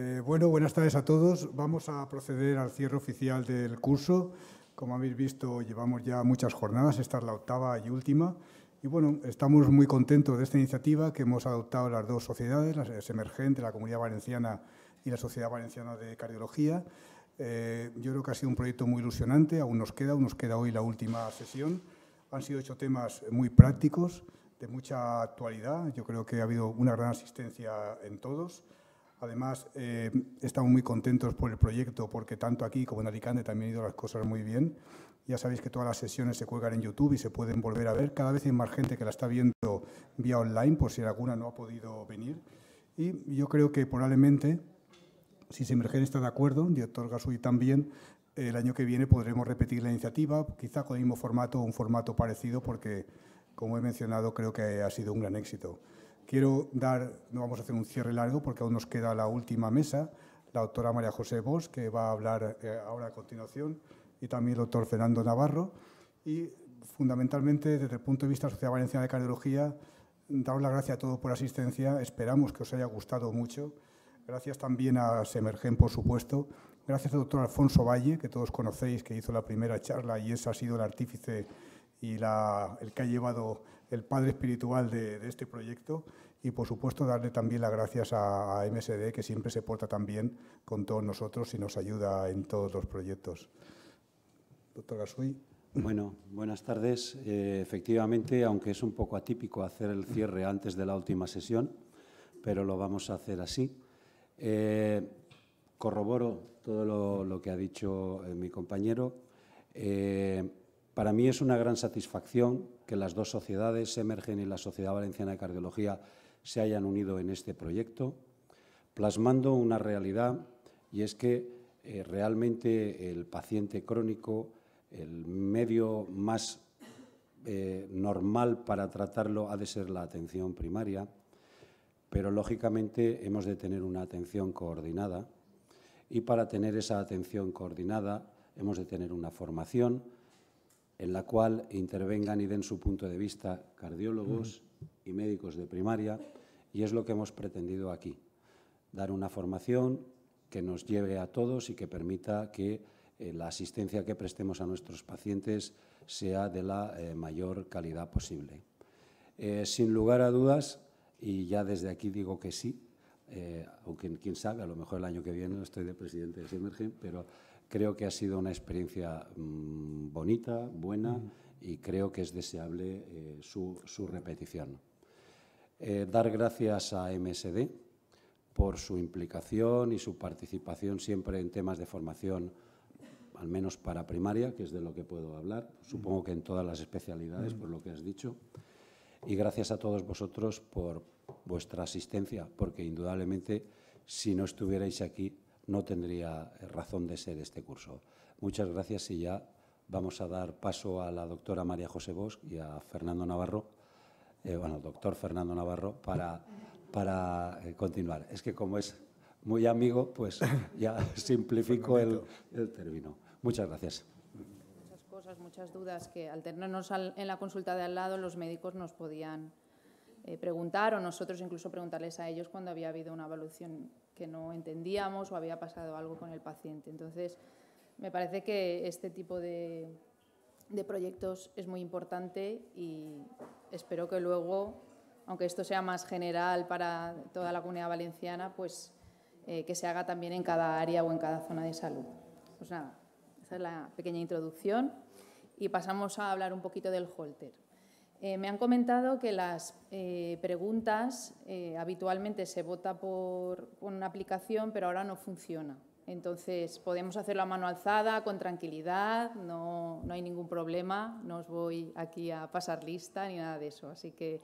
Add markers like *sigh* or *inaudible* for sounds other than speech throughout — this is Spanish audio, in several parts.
Eh, bueno, buenas tardes a todos. Vamos a proceder al cierre oficial del curso. Como habéis visto, llevamos ya muchas jornadas, esta es la octava y última. Y bueno, estamos muy contentos de esta iniciativa que hemos adoptado las dos sociedades, la Emergente, la Comunidad Valenciana y la Sociedad Valenciana de Cardiología. Eh, yo creo que ha sido un proyecto muy ilusionante, aún nos queda, aún nos queda hoy la última sesión. Han sido ocho temas muy prácticos, de mucha actualidad. Yo creo que ha habido una gran asistencia en todos. Además, eh, estamos muy contentos por el proyecto porque tanto aquí como en Alicante también han ido las cosas muy bien. Ya sabéis que todas las sesiones se cuelgan en YouTube y se pueden volver a ver. Cada vez hay más gente que la está viendo vía online, por si alguna no ha podido venir. Y yo creo que probablemente, si emergen está de acuerdo, doctor Gasull también, el año que viene podremos repetir la iniciativa, quizá con el mismo formato o un formato parecido, porque, como he mencionado, creo que ha sido un gran éxito. Quiero dar, no vamos a hacer un cierre largo porque aún nos queda la última mesa, la doctora María José Bosch, que va a hablar eh, ahora a continuación, y también el doctor Fernando Navarro. Y fundamentalmente, desde el punto de vista de la Sociedad Valenciana de Cardiología, daros las gracias a todos por la asistencia. Esperamos que os haya gustado mucho. Gracias también a Semergen, por supuesto. Gracias al doctor Alfonso Valle, que todos conocéis, que hizo la primera charla y ese ha sido el artífice y la, el que ha llevado el padre espiritual de, este proyecto y, por supuesto, darle también las gracias a, MSD, que siempre se porta tan bien con todos nosotros y nos ayuda en todos los proyectos. Doctor Gasui. Bueno, buenas tardes. Eh, efectivamente, aunque es un poco atípico hacer el cierre antes de la última sesión, pero lo vamos a hacer así. Eh, corroboro todo lo, que ha dicho eh, mi compañero. para mí es una gran satisfacción que las dos sociedades, Emergen y la Sociedad Valenciana de Cardiología, se hayan unido en este proyecto, plasmando una realidad y es que eh, realmente el paciente crónico, el medio más eh, normal para tratarlo ha de ser la atención primaria, pero lógicamente hemos de tener una atención coordinada y para tener esa atención coordinada hemos de tener una formación, en la cual intervengan y den su punto de vista cardiólogos y médicos de primaria, y es lo que hemos pretendido aquí, dar una formación que nos lleve a todos y que permita que eh, la asistencia que prestemos a nuestros pacientes sea de la eh, mayor calidad posible. Eh, sin lugar a dudas, y ya desde aquí digo que sí, aunque quién sabe, a lo mejor el año que viene estoy de presidente de Emergen, pero Creo que ha sido una experiencia mm, bonita, buena y creo que es deseable eh, su, repetición. Eh, dar gracias a MSD por su implicación y su participación siempre en temas de formación, al menos para primaria, que es de lo que puedo hablar, supongo que en todas las especialidades, por lo que has dicho. Y gracias a todos vosotros por vuestra asistencia, porque indudablemente si no estuvierais aquí no tendría eh, razón de ser este curso. Muchas gracias y ya vamos a dar paso a la doctora María José Bosch y a Fernando Navarro, eh, bueno, al doctor Fernando Navarro, para, para eh, continuar. Es que como es muy amigo, pues *laughs* ya simplifico el, término. Muchas gracias muchas cosas, muchas dudas que al tenernos en la consulta de al lado los médicos nos podían preguntar o nosotros incluso preguntarles a ellos cuando había habido una evaluación que no entendíamos o había pasado algo con el paciente. Entonces, me parece que este tipo de, proyectos es muy importante y espero que luego, aunque esto sea más general para toda la comunidad valenciana, pues eh, que se haga también en cada área o en cada zona de salud. Pues nada, esa es la pequeña introducción y pasamos a hablar un poquito del holter. Eh, me han comentado que las eh, preguntas eh, habitualmente se vota por, una aplicación, pero ahora no funciona. Entonces, podemos hacerlo a mano alzada, con tranquilidad, no, hay ningún problema, no os voy aquí a pasar lista ni nada de eso. Así que,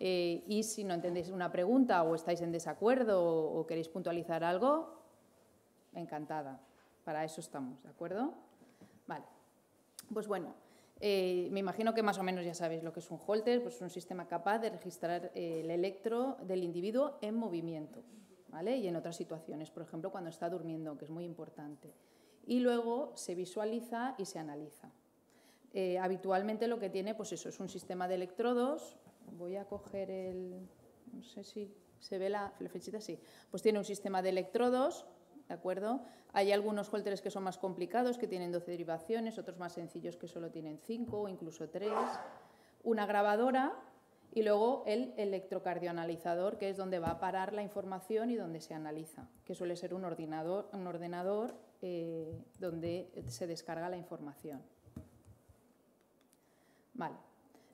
y si no entendéis una pregunta o estáis en desacuerdo o queréis puntualizar algo, encantada. Para eso estamos, ¿de acuerdo? Vale. Pues bueno. Eh, me imagino que más o menos ya sabéis lo que es un Holter, pues es un sistema capaz de registrar eh, el electro del individuo en movimiento, ¿vale? Y en otras situaciones, por ejemplo, cuando está durmiendo, que es muy importante. Y luego se visualiza y se analiza. Eh, habitualmente lo que tiene, pues eso, es un sistema de electrodos. Voy a coger el... no sé si se ve la flechita, sí. Pues tiene un sistema de electrodos ¿de acuerdo? Hay algunos holters que son más complicados, que tienen 12 derivaciones, otros más sencillos que solo tienen 5 o incluso 3. Una grabadora y luego el electrocardioanalizador, que es donde va a parar la información y donde se analiza, que suele ser un ordenador, un ordenador eh, donde se descarga la información. Vale.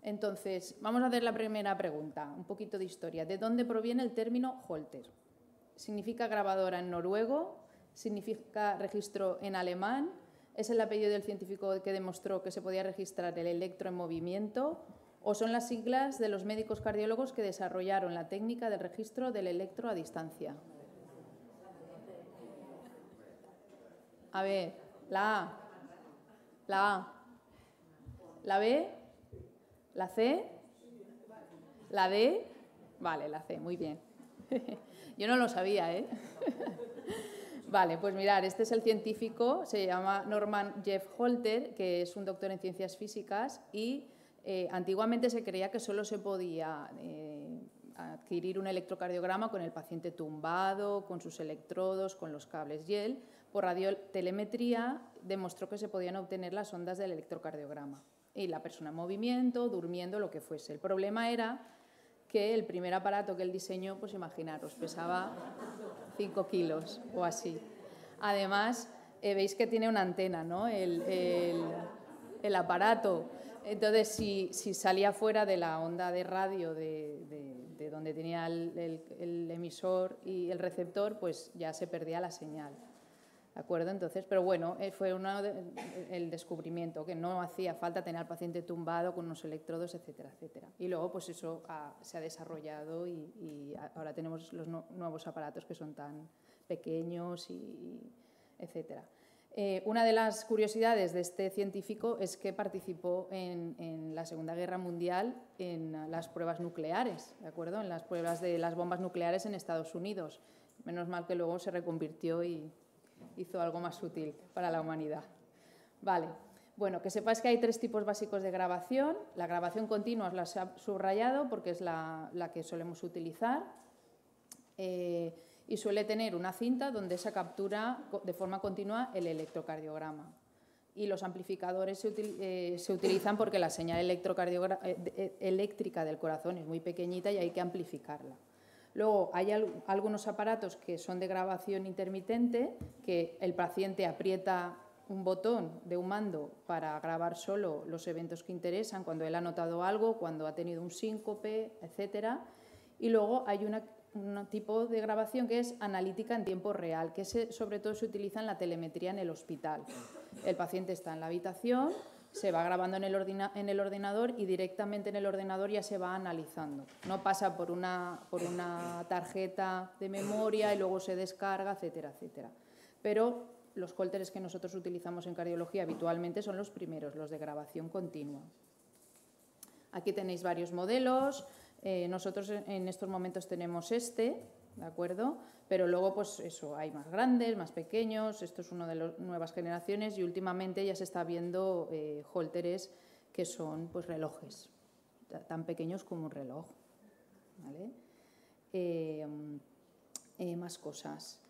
Entonces, vamos a hacer la primera pregunta, un poquito de historia. ¿De dónde proviene el término Holter? Significa grabadora en noruego significa registro en alemán, es el apellido del científico que demostró que se podía registrar el electro en movimiento, o son las siglas de los médicos cardiólogos que desarrollaron la técnica del registro del electro a distancia. A ver, la A, la A, la B, la C, la D, vale, la C, muy bien. *laughs* Yo no lo sabía, ¿eh? *laughs* Vale, pues mirar, este es el científico, se llama Norman Jeff Holter, que es un doctor en ciencias físicas y eh, antiguamente se creía que solo se podía eh, adquirir un electrocardiograma con el paciente tumbado, con sus electrodos, con los cables. Y por radiotelemetría, demostró que se podían obtener las ondas del electrocardiograma. Y la persona en movimiento, durmiendo, lo que fuese. El problema era que el primer aparato que él diseñó, pues imaginaros, pesaba 5 kilos o así. Además, eh, veis que tiene una antena, ¿no? El, aparato. Entonces, si, salía fuera de la onda de radio de, donde tenía el emisor y el receptor, pues ya se perdía la señal acuerdo? Entonces, pero bueno, eh, fue el descubrimiento, que no hacía falta tener al paciente tumbado con unos electrodos, etcétera, etcétera. Y luego, pues eso se ha desarrollado y, ahora tenemos los nuevos aparatos que son tan pequeños, y, etcétera. Eh, una de las curiosidades de este científico es que participó en, en, la Segunda Guerra Mundial en las pruebas nucleares, ¿de acuerdo? En las pruebas de las bombas nucleares en Estados Unidos. Menos mal que luego se reconvirtió y hizo algo más útil para la humanidad. Vale. Bueno, que sepáis que hay tres tipos básicos de grabación. La grabación continua os la he subrayado porque es la, que solemos utilizar eh, y suele tener una cinta donde se captura de forma continua el electrocardiograma. Y los amplificadores se, eh, se utilizan porque la señal eh, eléctrica del corazón es muy pequeñita y hay que amplificarla. Luego hay algunos aparatos que son de grabación intermitente, que el paciente aprieta un botón de un mando para grabar solo los eventos que interesan, cuando él ha notado algo, cuando ha tenido un síncope, etc. Y luego hay un tipo de grabación que es analítica en tiempo real, que sobre todo se utiliza en la telemetría en el hospital. El paciente está en la habitación, se va grabando en el, en el ordenador y directamente en el ordenador ya se va analizando. No pasa por una, por una tarjeta de memoria y luego se descarga, etcétera, etcétera. Pero los colteres que nosotros utilizamos en cardiología habitualmente son los primeros, los de grabación continua. Aquí tenéis varios modelos. Eh, nosotros en estos momentos tenemos este, ¿de acuerdo? Pero luego, pues eso, hay más grandes, más pequeños, esto es uno de las nuevas generaciones y últimamente ya se está viendo eh, holteres que son pues relojes, tan pequeños como un reloj, ¿vale? Eh, eh, más cosas.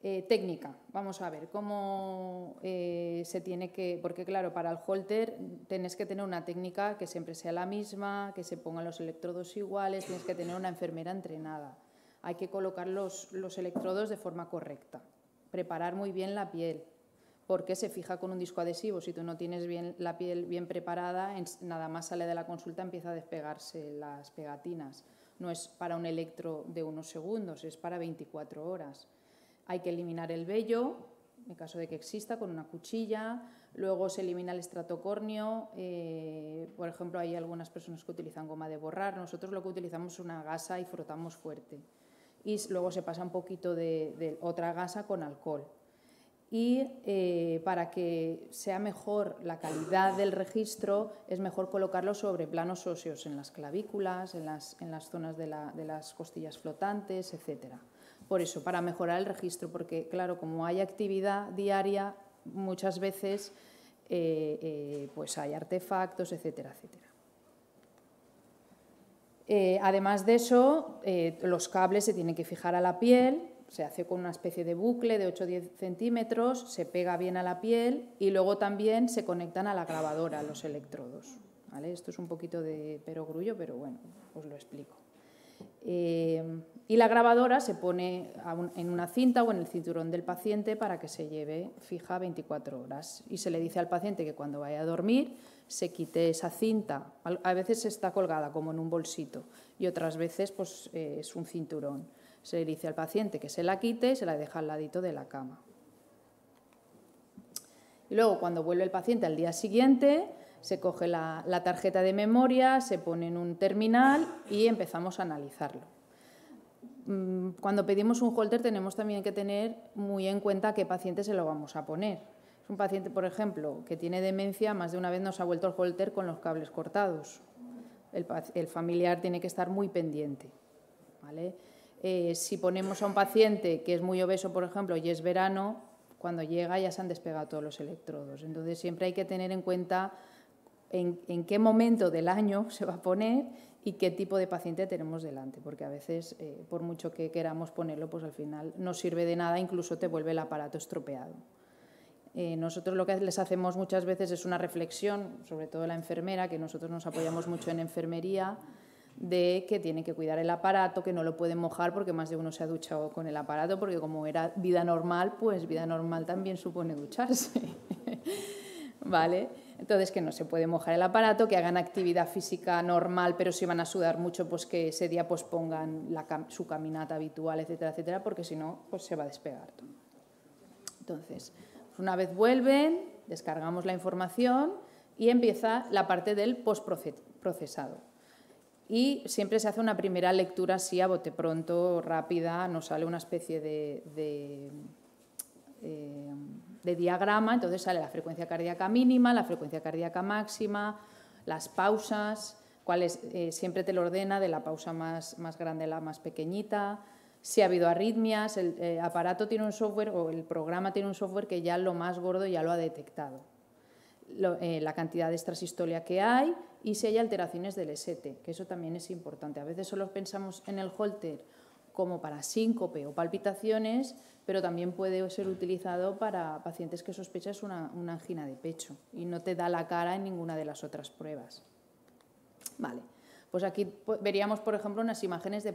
técnica, vamos a ver cómo se tiene que, porque claro, para el holter tenés que tener una técnica que siempre sea la misma, que se pongan los electrodos iguales, tienes que tener una enfermera entrenada hay que colocar los, electrodos de forma correcta, preparar muy bien la piel, porque se fija con un disco adhesivo. Si tú no tienes bien la piel bien preparada, nada más sale de la consulta empieza a despegarse las pegatinas. No es para un electro de unos segundos, es para 24 horas. Hay que eliminar el vello, en caso de que exista, con una cuchilla. Luego se elimina el estratocornio. Eh, por ejemplo, hay algunas personas que utilizan goma de borrar. Nosotros lo que utilizamos es una gasa y frotamos fuerte y luego se pasa un poquito de, otra gasa con alcohol. Y eh, para que sea mejor la calidad del registro, es mejor colocarlo sobre planos óseos, en las clavículas, en las, zonas de, las costillas flotantes, etc. Por eso, para mejorar el registro, porque claro, como hay actividad diaria, muchas veces eh, eh, pues hay artefactos, etcétera, etcétera. Eh, además de eso, eh, los cables se tienen que fijar a la piel, se hace con una especie de bucle de 8 o 10 centímetros, se pega bien a la piel y luego también se conectan a la grabadora los electrodos. ¿vale? Esto es un poquito de perogrullo, pero bueno, os lo explico. Eh, y la grabadora se pone en una cinta o en el cinturón del paciente para que se lleve fija 24 horas. Y se le dice al paciente que cuando vaya a dormir se quite esa cinta. A veces está colgada como en un bolsito y otras veces pues, eh, es un cinturón. Se le dice al paciente que se la quite y se la deja al ladito de la cama. Y luego cuando vuelve el paciente al día siguiente se coge la, tarjeta de memoria, se pone en un terminal y empezamos a analizarlo mm, cuando pedimos un holter tenemos también que tener muy en cuenta a qué paciente se lo vamos a poner. Es un paciente, por ejemplo, que tiene demencia, más de una vez nos ha vuelto el holter con los cables cortados. El, familiar tiene que estar muy pendiente. Eh, si ponemos a un paciente que es muy obeso, por ejemplo, y es verano, cuando llega ya se han despegado todos los electrodos. Entonces siempre hay que tener en cuenta en, qué momento del año *laughs* se va a poner y qué tipo de paciente tenemos delante, porque a veces, eh, por mucho que queramos ponerlo, pues al final no sirve de nada, incluso te vuelve el aparato estropeado. Eh, nosotros lo que les hacemos muchas veces es una reflexión, sobre todo la enfermera, que nosotros nos apoyamos mucho en enfermería, de que tiene que cuidar el aparato, que no lo pueden mojar porque más de uno se ha duchado con el aparato, porque como era vida normal, pues vida normal también supone ducharse. *laughs* ¿Vale? Entonces, que no se puede mojar el aparato, que hagan actividad física normal, pero si van a sudar mucho, pues que ese día pospongan su caminata habitual, etcétera, etcétera, porque si no, pues se va a despegar Entonces, una vez vuelven, descargamos la información y empieza la parte del postprocesado. Y siempre se hace una primera lectura así a bote pronto, rápida, nos sale una especie de... Eh, de diagrama, entonces sale la frecuencia cardíaca mínima, la frecuencia cardíaca máxima, las pausas, cuáles eh, siempre te lo ordena de la pausa más, grande a la más pequeñita, si ha habido arritmias, el eh, aparato tiene un software o el programa tiene un software que ya lo más gordo ya lo ha detectado, eh, la cantidad de extrasistolia que hay y si hay alteraciones del ST, que eso también es importante. A veces solo pensamos en el holter como para síncope o palpitaciones, pero también puede ser utilizado para pacientes que sospechas una, angina de pecho y no te da la cara en ninguna de las otras pruebas. Vale, pues aquí veríamos, por ejemplo, unas imágenes de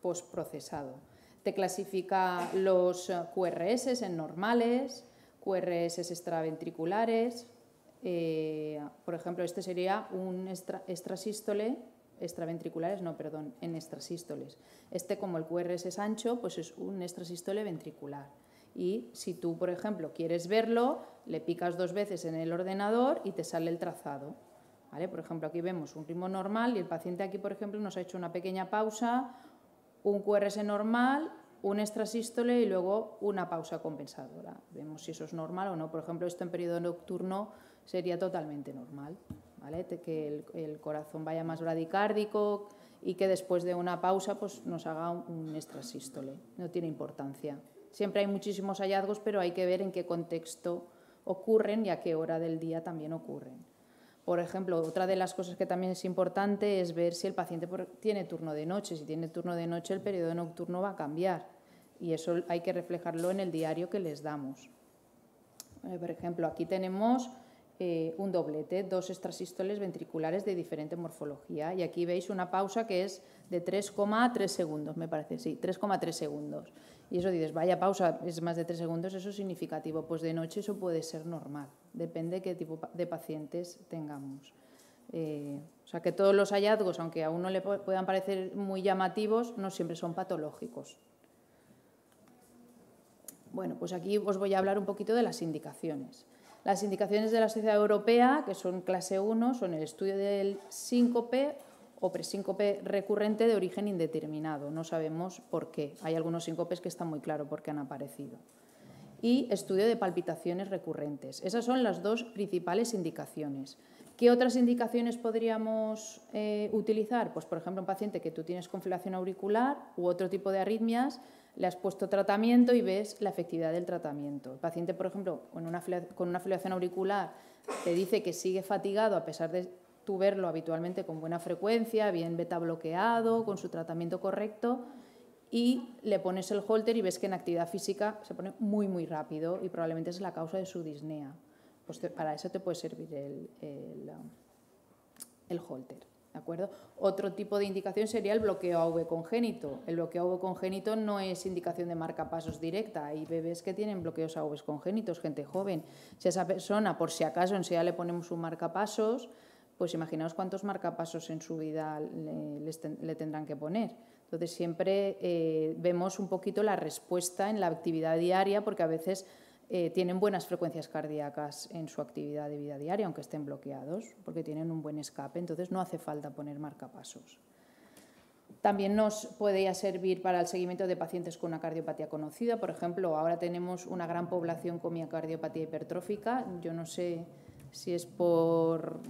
postprocesado. Te clasifica los eh, QRS en normales, QRS extraventriculares. Eh, por ejemplo, este sería un extra, extrasístole extraventriculares, no, perdón, en extrasístoles. Este, como el QRS es ancho, pues es un extrasístole ventricular. Y si tú, por ejemplo, quieres verlo, le picas dos veces en el ordenador y te sale el trazado. ¿Vale? Por ejemplo, aquí vemos un ritmo normal y el paciente aquí, por ejemplo, nos ha hecho una pequeña pausa, un QRS normal, un extrasístole y luego una pausa compensadora. Vemos si eso es normal o no. Por ejemplo, esto en periodo nocturno sería totalmente normal que el, corazón vaya más bradicárdico y que después de una pausa pues, nos haga un, un extrasístole. No tiene importancia. Siempre hay muchísimos hallazgos, pero hay que ver en qué contexto ocurren y a qué hora del día también ocurren. Por ejemplo, otra de las cosas que también es importante es ver si el paciente tiene turno de noche. Si tiene turno de noche, el periodo nocturno va a cambiar y eso hay que reflejarlo en el diario que les damos. Eh, por ejemplo, aquí tenemos eh, un doblete, dos extrasístoles ventriculares de diferente morfología. Y aquí veis una pausa que es de 3,3 segundos, me parece, sí, 3,3 segundos. Y eso dices, vaya pausa, es más de 3 segundos, eso es significativo. Pues de noche eso puede ser normal, depende qué tipo de pacientes tengamos. Eh, o sea que todos los hallazgos, aunque a uno le puedan parecer muy llamativos, no siempre son patológicos. Bueno, pues aquí os voy a hablar un poquito de las indicaciones. Las indicaciones de la Sociedad Europea, que son clase 1, son el estudio del síncope o presíncope recurrente de origen indeterminado. No sabemos por qué. Hay algunos síncopes que están muy claros por qué han aparecido. Y estudio de palpitaciones recurrentes. Esas son las dos principales indicaciones. ¿Qué otras indicaciones podríamos eh, utilizar? Pues, por ejemplo, un paciente que tú tienes confilación auricular u otro tipo de arritmias le has puesto tratamiento y ves la efectividad del tratamiento. El paciente, por ejemplo, con una, con auricular te dice que sigue fatigado a pesar de tú verlo habitualmente con buena frecuencia, bien beta bloqueado, con su tratamiento correcto, y le pones el holter y ves que en actividad física se pone muy, muy rápido y probablemente es la causa de su disnea. Pues para eso te puede servir el, el, um, el holter. Otro tipo de indicación sería el bloqueo AV congénito. El bloqueo AV congénito no es indicación de marcapasos directa. Hay bebés que tienen bloqueos AV congénitos, gente joven. Si a esa persona, por si acaso, en enseguida le ponemos un marcapasos, pues imaginaos cuántos marcapasos en su vida le, tendrán que poner. Entonces siempre eh, vemos un poquito la respuesta en la actividad diaria porque a veces eh, tienen buenas frecuencias cardíacas en su actividad de vida diaria, aunque estén bloqueados, porque tienen un buen escape, entonces no hace falta poner marcapasos. También nos podría servir para el seguimiento de pacientes con una cardiopatía conocida. Por ejemplo, ahora tenemos una gran población con miocardiopatía hipertrófica. Yo no sé si es por,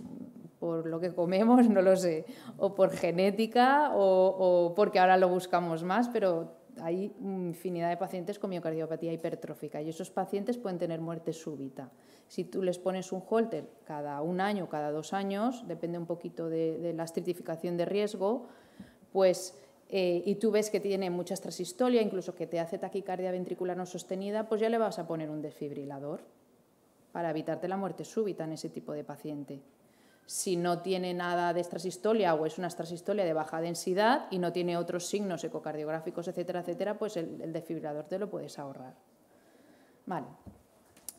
lo que comemos, *laughs* no lo sé, o por genética o, o porque ahora lo buscamos más, pero hay infinidad de pacientes con miocardiopatía hipertrófica y esos pacientes pueden tener muerte súbita. Si tú les pones un holter cada un año, cada dos años, depende un poquito de, la estratificación de riesgo, pues eh, y tú ves que tiene mucha estrasistolia, incluso que te hace taquicardia ventricular no sostenida, pues ya le vas a poner un desfibrilador para evitarte la muerte súbita en ese tipo de paciente si no tiene nada de extrasistolia o es una extrasistolia de baja densidad y no tiene otros signos ecocardiográficos, etcétera, etcétera, pues el, el te lo puedes ahorrar. Vale.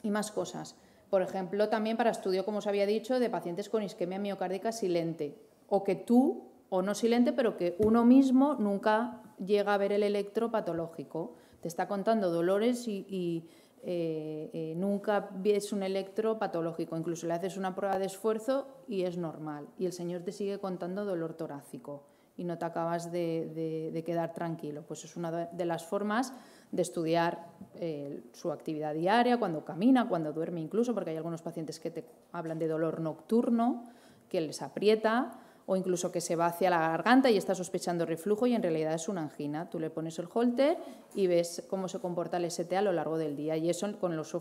Y más cosas. Por ejemplo, también para estudio, como os había dicho, de pacientes con isquemia miocárdica silente o que tú, o no silente, pero que uno mismo nunca llega a ver el electropatológico. Te está contando dolores y eh, eh, nunca ves un electro patológico, incluso le haces una prueba de esfuerzo y es normal. Y el señor te sigue contando dolor torácico y no te acabas de, quedar tranquilo. Pues es una de las formas de estudiar eh, su actividad diaria, cuando camina, cuando duerme incluso, porque hay algunos pacientes que te hablan de dolor nocturno, que les aprieta, o incluso que se va hacia la garganta y está sospechando reflujo y en realidad es una angina. Tú le pones el holter y ves cómo se comporta el ST a lo largo del día y eso con los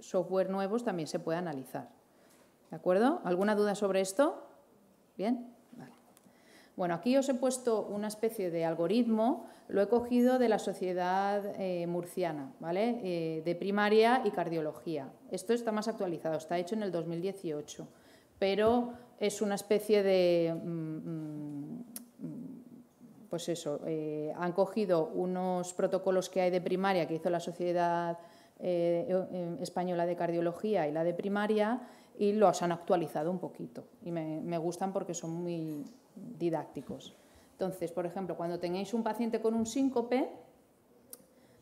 software nuevos también se puede analizar. ¿De acuerdo? ¿Alguna duda sobre esto? ¿Bien? Bueno, aquí os he puesto una especie de algoritmo, lo he cogido de la Sociedad eh, Murciana, ¿vale? Eh, de primaria y cardiología. Esto está más actualizado, está hecho en el 2018 pero es una especie de... Mm, mm, pues eso, eh, han cogido unos protocolos que hay de primaria que hizo la Sociedad eh, eh, Española de Cardiología y la de primaria y los han actualizado un poquito. Y me, gustan porque son muy didácticos. Entonces, por ejemplo, cuando tengáis un paciente con un síncope,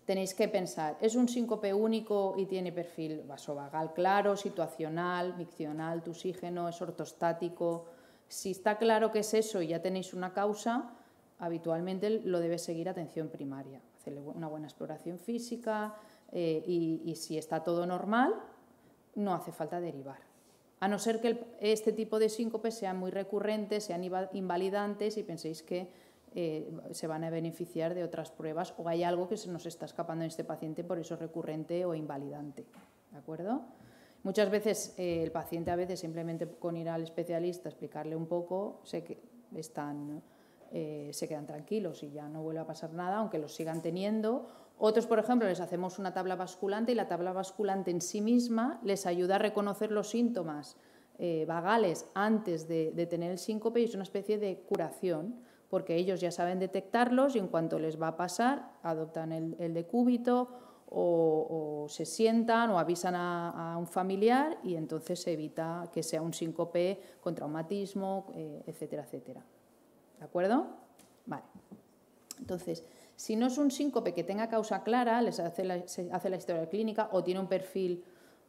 tenéis que pensar, ¿es un síncope único y tiene perfil vasovagal claro, situacional, miccional, tusígeno, es ortostático? Si está claro que es eso y ya tenéis una causa, habitualmente lo debe seguir atención primaria, hacerle una buena exploración física eh, y, si está todo normal, no hace falta derivar. A no ser que este tipo de síncopes sean muy recurrentes, sean invalidantes y penséis que eh, se van a beneficiar de otras pruebas o hay algo que se nos está escapando en este paciente, por eso recurrente o invalidante. acuerdo? Muchas veces eh, el paciente, a veces simplemente con ir al especialista, a explicarle un poco, eh, se quedan tranquilos y ya no vuelve a pasar nada, aunque los sigan teniendo. Otros, por ejemplo, les hacemos una tabla basculante y la tabla basculante en sí misma les ayuda a reconocer los síntomas vagales antes de, de, tener el síncope y es una especie de curación porque ellos ya saben detectarlos y en cuanto les va a pasar, adoptan el, decúbito o, se sientan o avisan a, un familiar y entonces se evita que sea un síncope con traumatismo, eh, etcétera, etcétera. ¿De acuerdo? Vale. Entonces, si no es un síncope que tenga causa clara, les hace la, se hace la historia clínica o tiene un perfil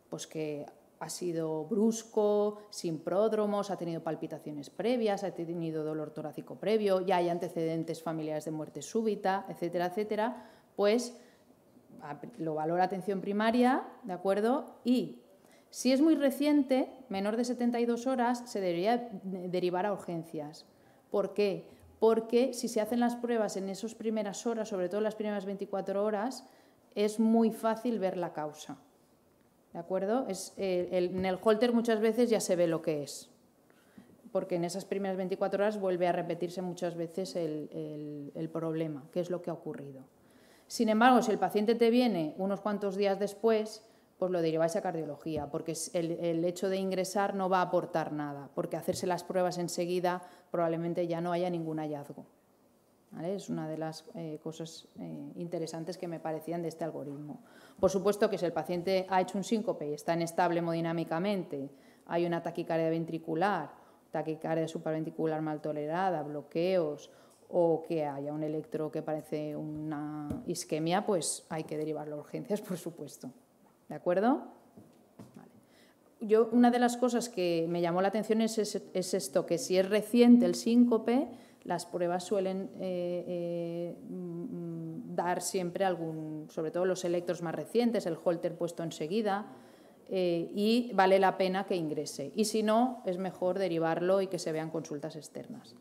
pues que ha sido brusco, sin pródromos, ha tenido palpitaciones previas, ha tenido dolor torácico previo, ya hay antecedentes familiares de muerte súbita, etcétera, etcétera, pues lo valora atención primaria, ¿de acuerdo? Y si es muy reciente, menor de 72 horas, se debería derivar a urgencias. ¿Por qué? Porque si se hacen las pruebas en esas primeras horas, sobre todo las primeras 24 horas, es muy fácil ver la causa. ¿De acuerdo? Es, eh, en el holter muchas veces ya se ve lo que es, porque en esas primeras 24 horas vuelve a repetirse muchas veces el, problema, qué es lo que ha ocurrido. Sin embargo, si el paciente te viene unos cuantos días después, pues lo deriváis a cardiología, porque el, el, hecho de ingresar no va a aportar nada, porque hacerse las pruebas enseguida probablemente ya no haya ningún hallazgo. Es una de las eh, cosas eh, interesantes que me parecían de este algoritmo. Por supuesto que si el paciente ha hecho un síncope y está inestable hemodinámicamente, hay una taquicardia ventricular, taquicardia supraventricular mal tolerada, bloqueos o que haya un electro que parece una isquemia, pues hay que derivarlo a urgencias, por supuesto. ¿De acuerdo? Yo, una de las cosas que me llamó la atención es esto, que si es reciente el síncope, las pruebas suelen eh, eh, dar siempre algún, sobre todo los electros más recientes, el holter puesto enseguida, eh, y vale la pena que ingrese. Y si no, es mejor derivarlo y que se vean consultas externas.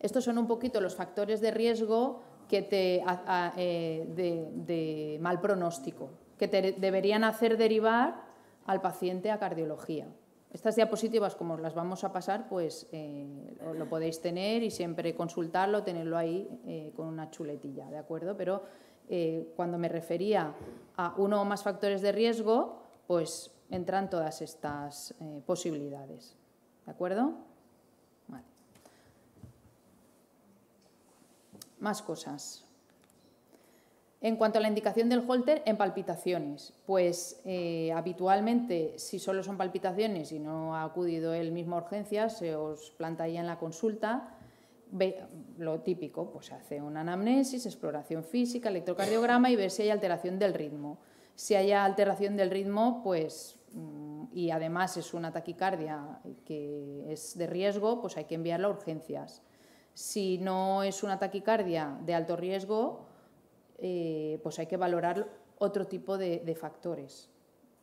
Estos son un poquito los factores de riesgo que te, de, de mal pronóstico, que deberían hacer derivar al paciente a cardiología. Estas diapositivas, como las vamos a pasar, pues eh, lo podéis tener y siempre consultarlo, tenerlo ahí eh, con una chuletilla, ¿de acuerdo? Pero eh, cuando me refería a uno o más factores de riesgo, pues entran todas estas posibilidades, ¿de acuerdo? Vale. Más cosas. En cuanto a la indicación del holter en palpitaciones, pues eh, habitualmente si solo son palpitaciones y no ha acudido él mismo a urgencias, se os plantaría en la consulta lo típico, pues se hace una anamnesis, exploración física, electrocardiograma y ver si hay alteración del ritmo. Si hay alteración del ritmo, pues mm, y además es una taquicardia que es de riesgo, pues hay que enviarla a urgencias. Si no es una taquicardia de alto riesgo, eh, pues hay que valorar otro tipo de, factores.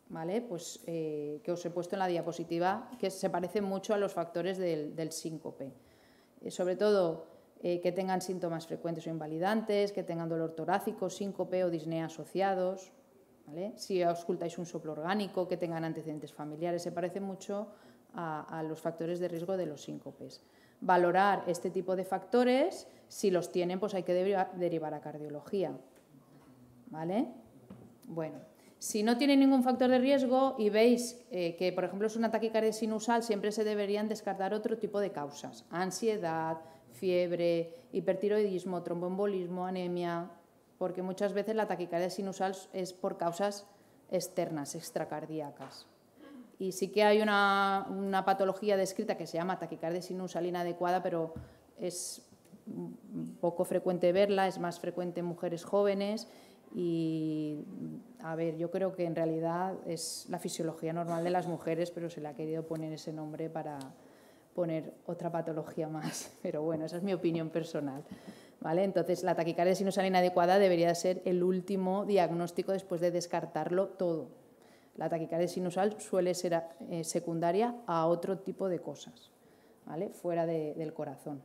¿Vale? Pues eh, que os he puesto en la diapositiva, que se parecen mucho a los factores del, síncope. Eh, sobre todo que tengan síntomas frecuentes o invalidantes, que tengan dolor torácico, síncope o disnea asociados. ¿vale? Si oscultáis un soplo orgánico, que tengan antecedentes familiares, se parece mucho a los factores de riesgo de los síncopes valorar este tipo de factores, si los tienen, pues hay que derivar a cardiología. ¿Vale? Bueno, si no tienen ningún factor de riesgo y veis eh, que, por ejemplo, es una taquicardia sinusal, siempre se deberían descartar otro tipo de causas, ansiedad, fiebre, hipertiroidismo, tromboembolismo, anemia, porque muchas veces la taquicardia sinusal es por causas externas, extracardíacas. Y sí que hay una, una patología descrita que se llama taquicardia sinusalina adecuada, pero es poco frecuente verla, es más frecuente en mujeres jóvenes y, a ver, yo creo que en realidad es la fisiología normal de las mujeres, pero se le ha querido poner ese nombre para poner otra patología más. *laughs* Pero bueno, esa es mi opinión personal. ¿Vale? Entonces, la taquicardia sinusalina adecuada debería ser el último diagnóstico después de descartarlo todo. La taquicardia sinusal suele ser eh, secundaria a otro tipo de cosas, fuera del corazón.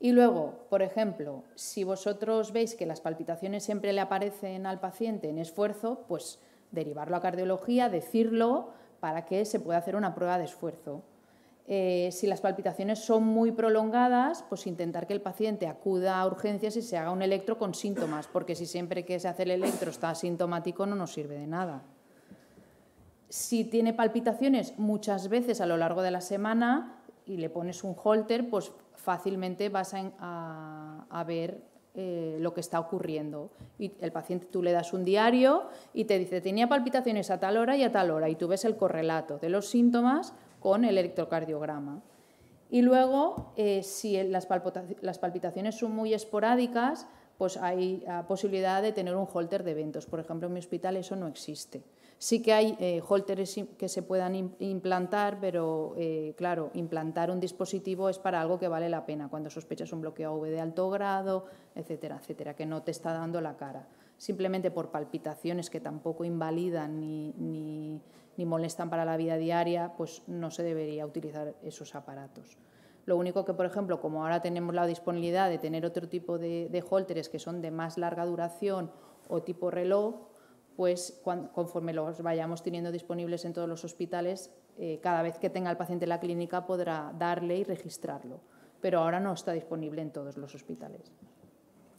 Y luego, por ejemplo, si vosotros veis que las palpitaciones siempre le aparecen al paciente en esfuerzo, pues derivarlo a cardiología, decirlo para que se pueda hacer una prueba de esfuerzo. Eh, si las palpitaciones son muy prolongadas, pues intentar que el paciente acuda a urgencias y se haga un electro con síntomas, porque si siempre que se hace el electro está asintomático no nos sirve de nada. Si tiene palpitaciones muchas veces a lo largo de la semana y le pones un holter, pues fácilmente vas a, ver eh, lo que está ocurriendo. Y el paciente tú le das un diario y te dice, tenía palpitaciones a tal hora y a tal hora, y tú ves el correlato de los síntomas con el electrocardiograma. Y luego, eh, si las, palpitaciones son muy esporádicas, pues hay ah, posibilidad de tener un holter de eventos. Por ejemplo, en mi hospital eso no existe. Sí que hay eh, holters que se puedan implantar, pero eh, claro, implantar un dispositivo es para algo que vale la pena, cuando sospechas un bloqueo AV de alto grado, etcétera, etcétera, que no te está dando la cara. Simplemente por palpitaciones que tampoco invalidan ni ni molestan para la vida diaria, pues no se debería utilizar esos aparatos. Lo único que, por ejemplo, como ahora tenemos la disponibilidad de tener otro tipo de, holteres que son de más larga duración o tipo reloj, pues conforme los vayamos teniendo disponibles en todos los hospitales, eh, cada vez que tenga el paciente en la clínica podrá darle y registrarlo, pero ahora no está disponible en todos los hospitales.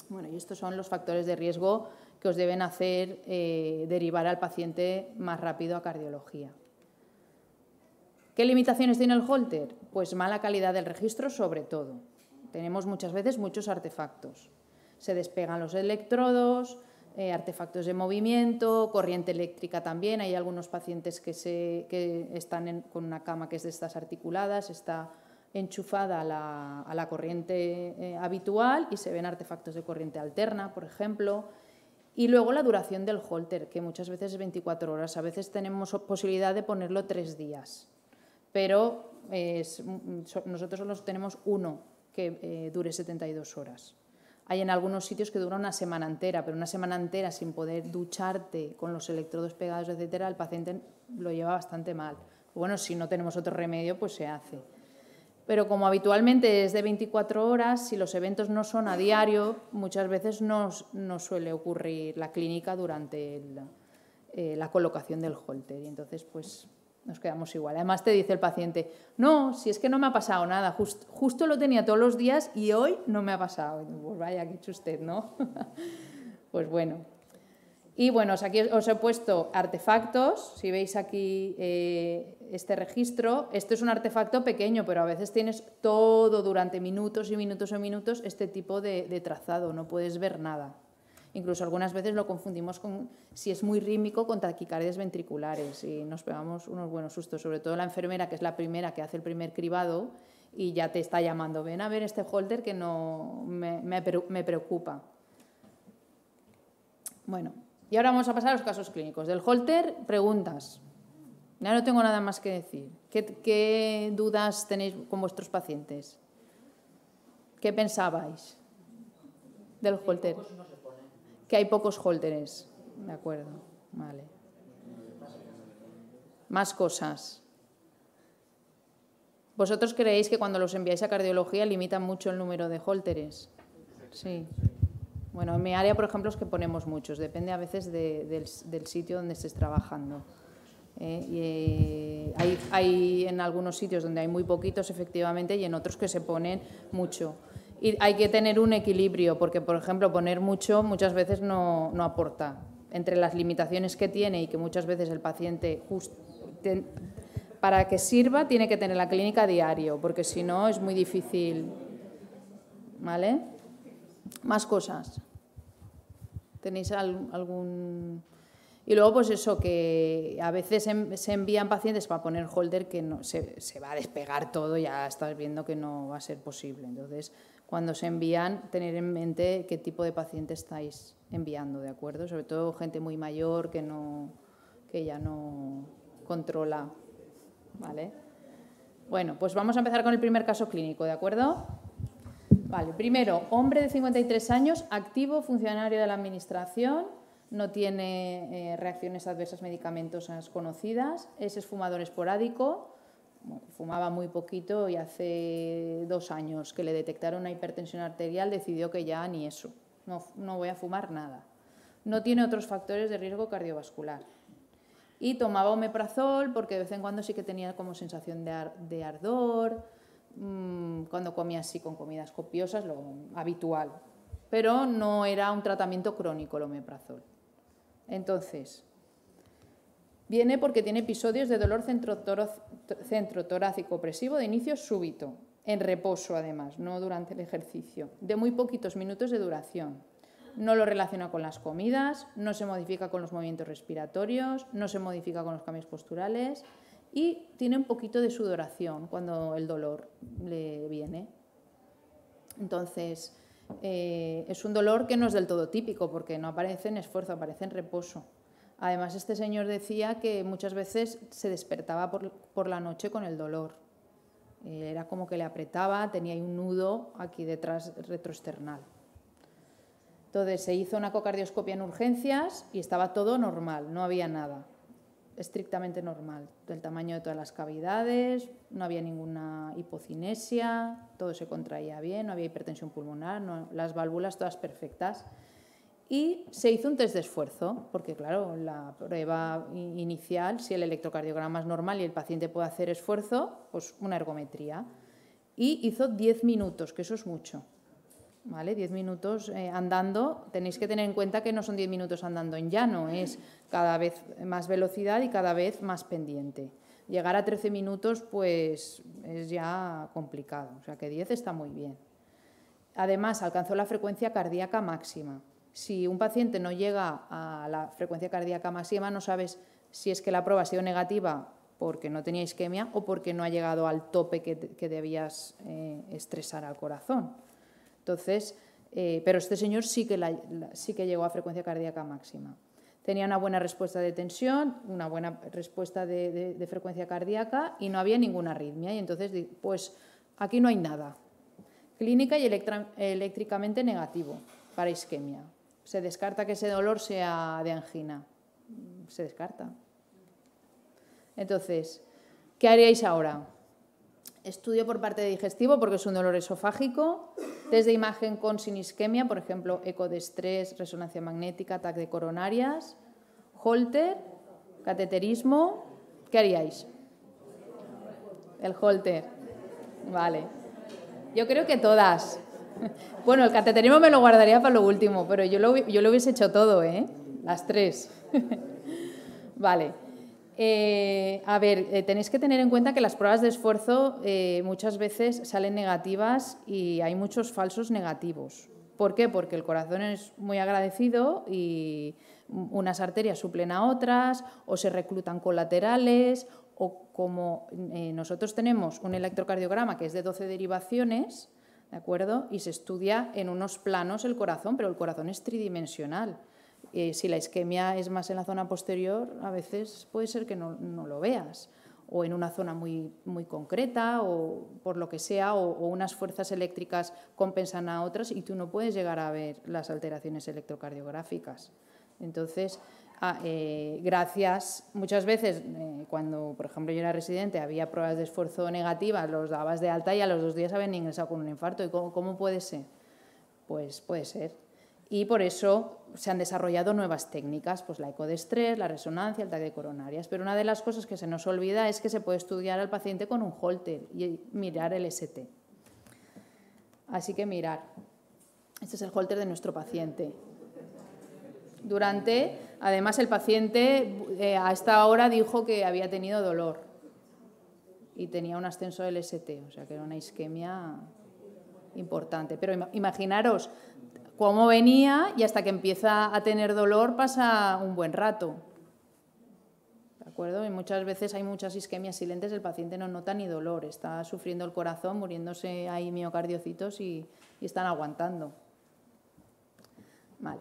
Bueno, y estos son los factores de riesgo que os deben hacer eh, derivar al paciente más rápido a cardiología. ¿Qué limitaciones tiene el holter? Pues mala calidad del registro sobre todo. Tenemos muchas veces muchos artefactos. Se despegan los electrodos, eh, artefactos de movimiento, corriente eléctrica también. Hay algunos pacientes que, están con una cama que es de estas articuladas, está enchufada a la, corriente eh, habitual y se ven artefactos de corriente alterna, por ejemplo. Y luego la duración del holter, que muchas veces es 24 horas, a veces tenemos posibilidad de ponerlo tres días, pero eh, mm, mm, nosotros solo tenemos uno que eh, dure 72 horas. Hay en algunos sitios que dura una semana entera, pero una semana entera sin poder ducharte con los electrodos pegados, etcétera, el paciente lo lleva bastante mal. Bueno, si no tenemos otro remedio, pues se hace. Pero como habitualmente es de 24 horas, si los eventos no son a diario, muchas veces no, suele ocurrir la clínica durante eh, la colocación del holter. Y entonces, pues nos quedamos igual. Además, te dice el paciente, no, si es que no me ha pasado nada, justo lo tenía todos los días y hoy no me ha pasado. pues vaya, que usted, ¿no? *laughs* pues bueno, y bueno, aquí os he puesto artefactos, si veis aquí eh, este registro, esto es un artefacto pequeño, pero a veces tienes todo durante minutos y minutos y minutos este tipo de, trazado, no puedes ver nada. Incluso algunas veces lo confundimos con, si es muy rítmico, con taquicardias ventriculares y nos pegamos unos buenos sustos, sobre todo la enfermera, que es la primera que hace el primer cribado y ya te está llamando, ven a ver este holder que no me, me preocupa. Bueno, y ahora vamos a pasar a los casos clínicos. Del Holter, preguntas. Ya no tengo nada más que decir. ¿Qué, dudas tenéis con vuestros pacientes? ¿Qué pensabais del Holter? que hay pocos Holteres. De acuerdo. Vale. Más cosas. ¿Vosotros creéis que cuando los enviáis a cardiología limitan mucho el número de holteres? Sí. Bueno, en mi área, por ejemplo, es que ponemos muchos, depende a veces del, sitio donde estés trabajando. Eh, eh, hay, en algunos sitios donde hay muy poquitos, efectivamente, y en otros que se ponen mucho. Y hay que tener un equilibrio, porque, por ejemplo, poner mucho muchas veces no, aporta. Entre las limitaciones que tiene y que muchas veces el paciente para que sirva tiene que tener la clínica diario, porque si no es muy difícil. ¿Vale? Más cosas. ¿Tenéis algún...? Y luego, pues eso, que a veces se envían pacientes para poner holder que no, se, va a despegar todo, ya estás viendo que no va a ser posible. Entonces, cuando se envían, tener en mente qué tipo de paciente estáis enviando, ¿de acuerdo? Sobre todo gente muy mayor que, que ya no controla, ¿vale? Bueno, pues vamos a empezar con el primer caso clínico, ¿de acuerdo? Vale, primero, hombre de 53 años, activo, funcionario de la Administración, no tiene eh, reacciones adversas medicamentosas conocidas, es fumador esporádico, fumaba muy poquito y hace dos años que le detectaron una hipertensión arterial decidió que ya ni eso, no, voy a fumar nada. No tiene otros factores de riesgo cardiovascular. Y tomaba omeprazol porque de vez en cuando sí que tenía como sensación de ardor, Mm, cuando comía así con comidas copiosas, lo habitual, pero no era un tratamiento crónico el omeprazol. Entonces, viene porque tiene episodios de dolor centro torácico opresivo de inicio súbito, en reposo además, no durante el ejercicio, de muy poquitos minutos de duración. No lo relaciona con las comidas, no se modifica con los movimientos respiratorios, no se modifica con los cambios posturales, y tiene un poquito de sudoración cuando el dolor le viene. Entonces, eh, es un dolor que no es del todo típico porque no aparece en esfuerzo, aparece en reposo. Además, este señor decía que muchas veces se despertaba por, la noche con el dolor. Eh, era como que le apretaba, tenía un nudo aquí detrás retroesternal. Entonces se hizo una cocardioscopia en urgencias y estaba todo normal, no había nada estrictamente normal, del tamaño de todas las cavidades, no había ninguna hipocinesia, todo se contraía bien, no había hipertensión pulmonar, las válvulas todas perfectas. Y se hizo un test de esfuerzo, porque claro, la prueba inicial, si el electrocardiograma es normal y el paciente puede hacer esfuerzo, pues una ergometría. Y hizo 10 minutos, que eso es mucho. 10 minutos eh, andando, tenéis que tener en cuenta que no son 10 minutos andando en llano, es cada vez más velocidad y cada vez más pendiente. Llegar a 13 minutos, pues es ya complicado, o sea que 10 está muy bien. Además, alcanzó la frecuencia cardíaca máxima. Si un paciente no llega a la frecuencia cardíaca máxima, no sabes si es que la prueba ha sido negativa porque no tenía isquemia o porque no ha llegado al tope que, debías eh, estresar al corazón. Entonces, eh, pero este señor sí que, sí que llegó a frecuencia cardíaca máxima. Tenía una buena respuesta de tensión, una buena respuesta de, frecuencia cardíaca y no había ninguna arritmia. Y entonces, pues aquí no hay nada. Clínica y eléctricamente negativo para isquemia. Se descarta que ese dolor sea de angina. Se descarta. Entonces, ¿qué haríais ahora? estudio por parte de digestivo porque es un dolor esofágico, test de imagen con sin isquemia, por ejemplo, eco de estrés, resonancia magnética, ataque de coronarias, holter, cateterismo. ¿Qué haríais? El holter. Vale. Yo creo que todas. *laughs* Bueno, el cateterismo me lo guardaría para lo último, pero yo lo, yo lo hubiese hecho todo, ¿eh? Las tres. *laughs* vale. Eh, a ver, eh, tenéis que tener en cuenta que las pruebas de esfuerzo eh, muchas veces salen negativas y hay muchos falsos negativos. ¿Por qué? Porque el corazón es muy agradecido y unas arterias suplen a otras o se reclutan colaterales o como nosotros tenemos un electrocardiograma que es de 12 derivaciones, ¿de acuerdo? Y se estudia en unos planos el corazón, pero el corazón es tridimensional si la isquemia es más en la zona posterior, a veces puede ser que no, lo veas, o en una zona muy, muy concreta, o por lo que sea, o, unas fuerzas eléctricas compensan a otras y tú no puedes llegar a ver las alteraciones electrocardiográficas. Entonces, ah, eh, gracias, muchas veces, eh, cuando por ejemplo yo era residente, había pruebas de esfuerzo negativas, los dabas de alta y a los dos días habían ingresado con un infarto. ¿Y cómo puede ser? Pues puede ser y por eso se han desarrollado nuevas técnicas, pues la eco la resonancia, el tag de coronarias. Pero una de las cosas que se nos olvida es que se puede estudiar al paciente con un Holter y mirar el ST. Así que mirar. Este es el Holter de nuestro paciente. Durante, además, el paciente eh, a esta hora dijo que había tenido dolor y tenía un ascenso del ST, o sea que era una isquemia importante. Pero imaginaros cómo venía y hasta que empieza a tener dolor pasa un buen rato. ¿De acuerdo? Y muchas veces hay muchas isquemias silentes, el paciente no nota ni dolor, está sufriendo el corazón, muriéndose ahí miocardiocitos y, están aguantando. Vale.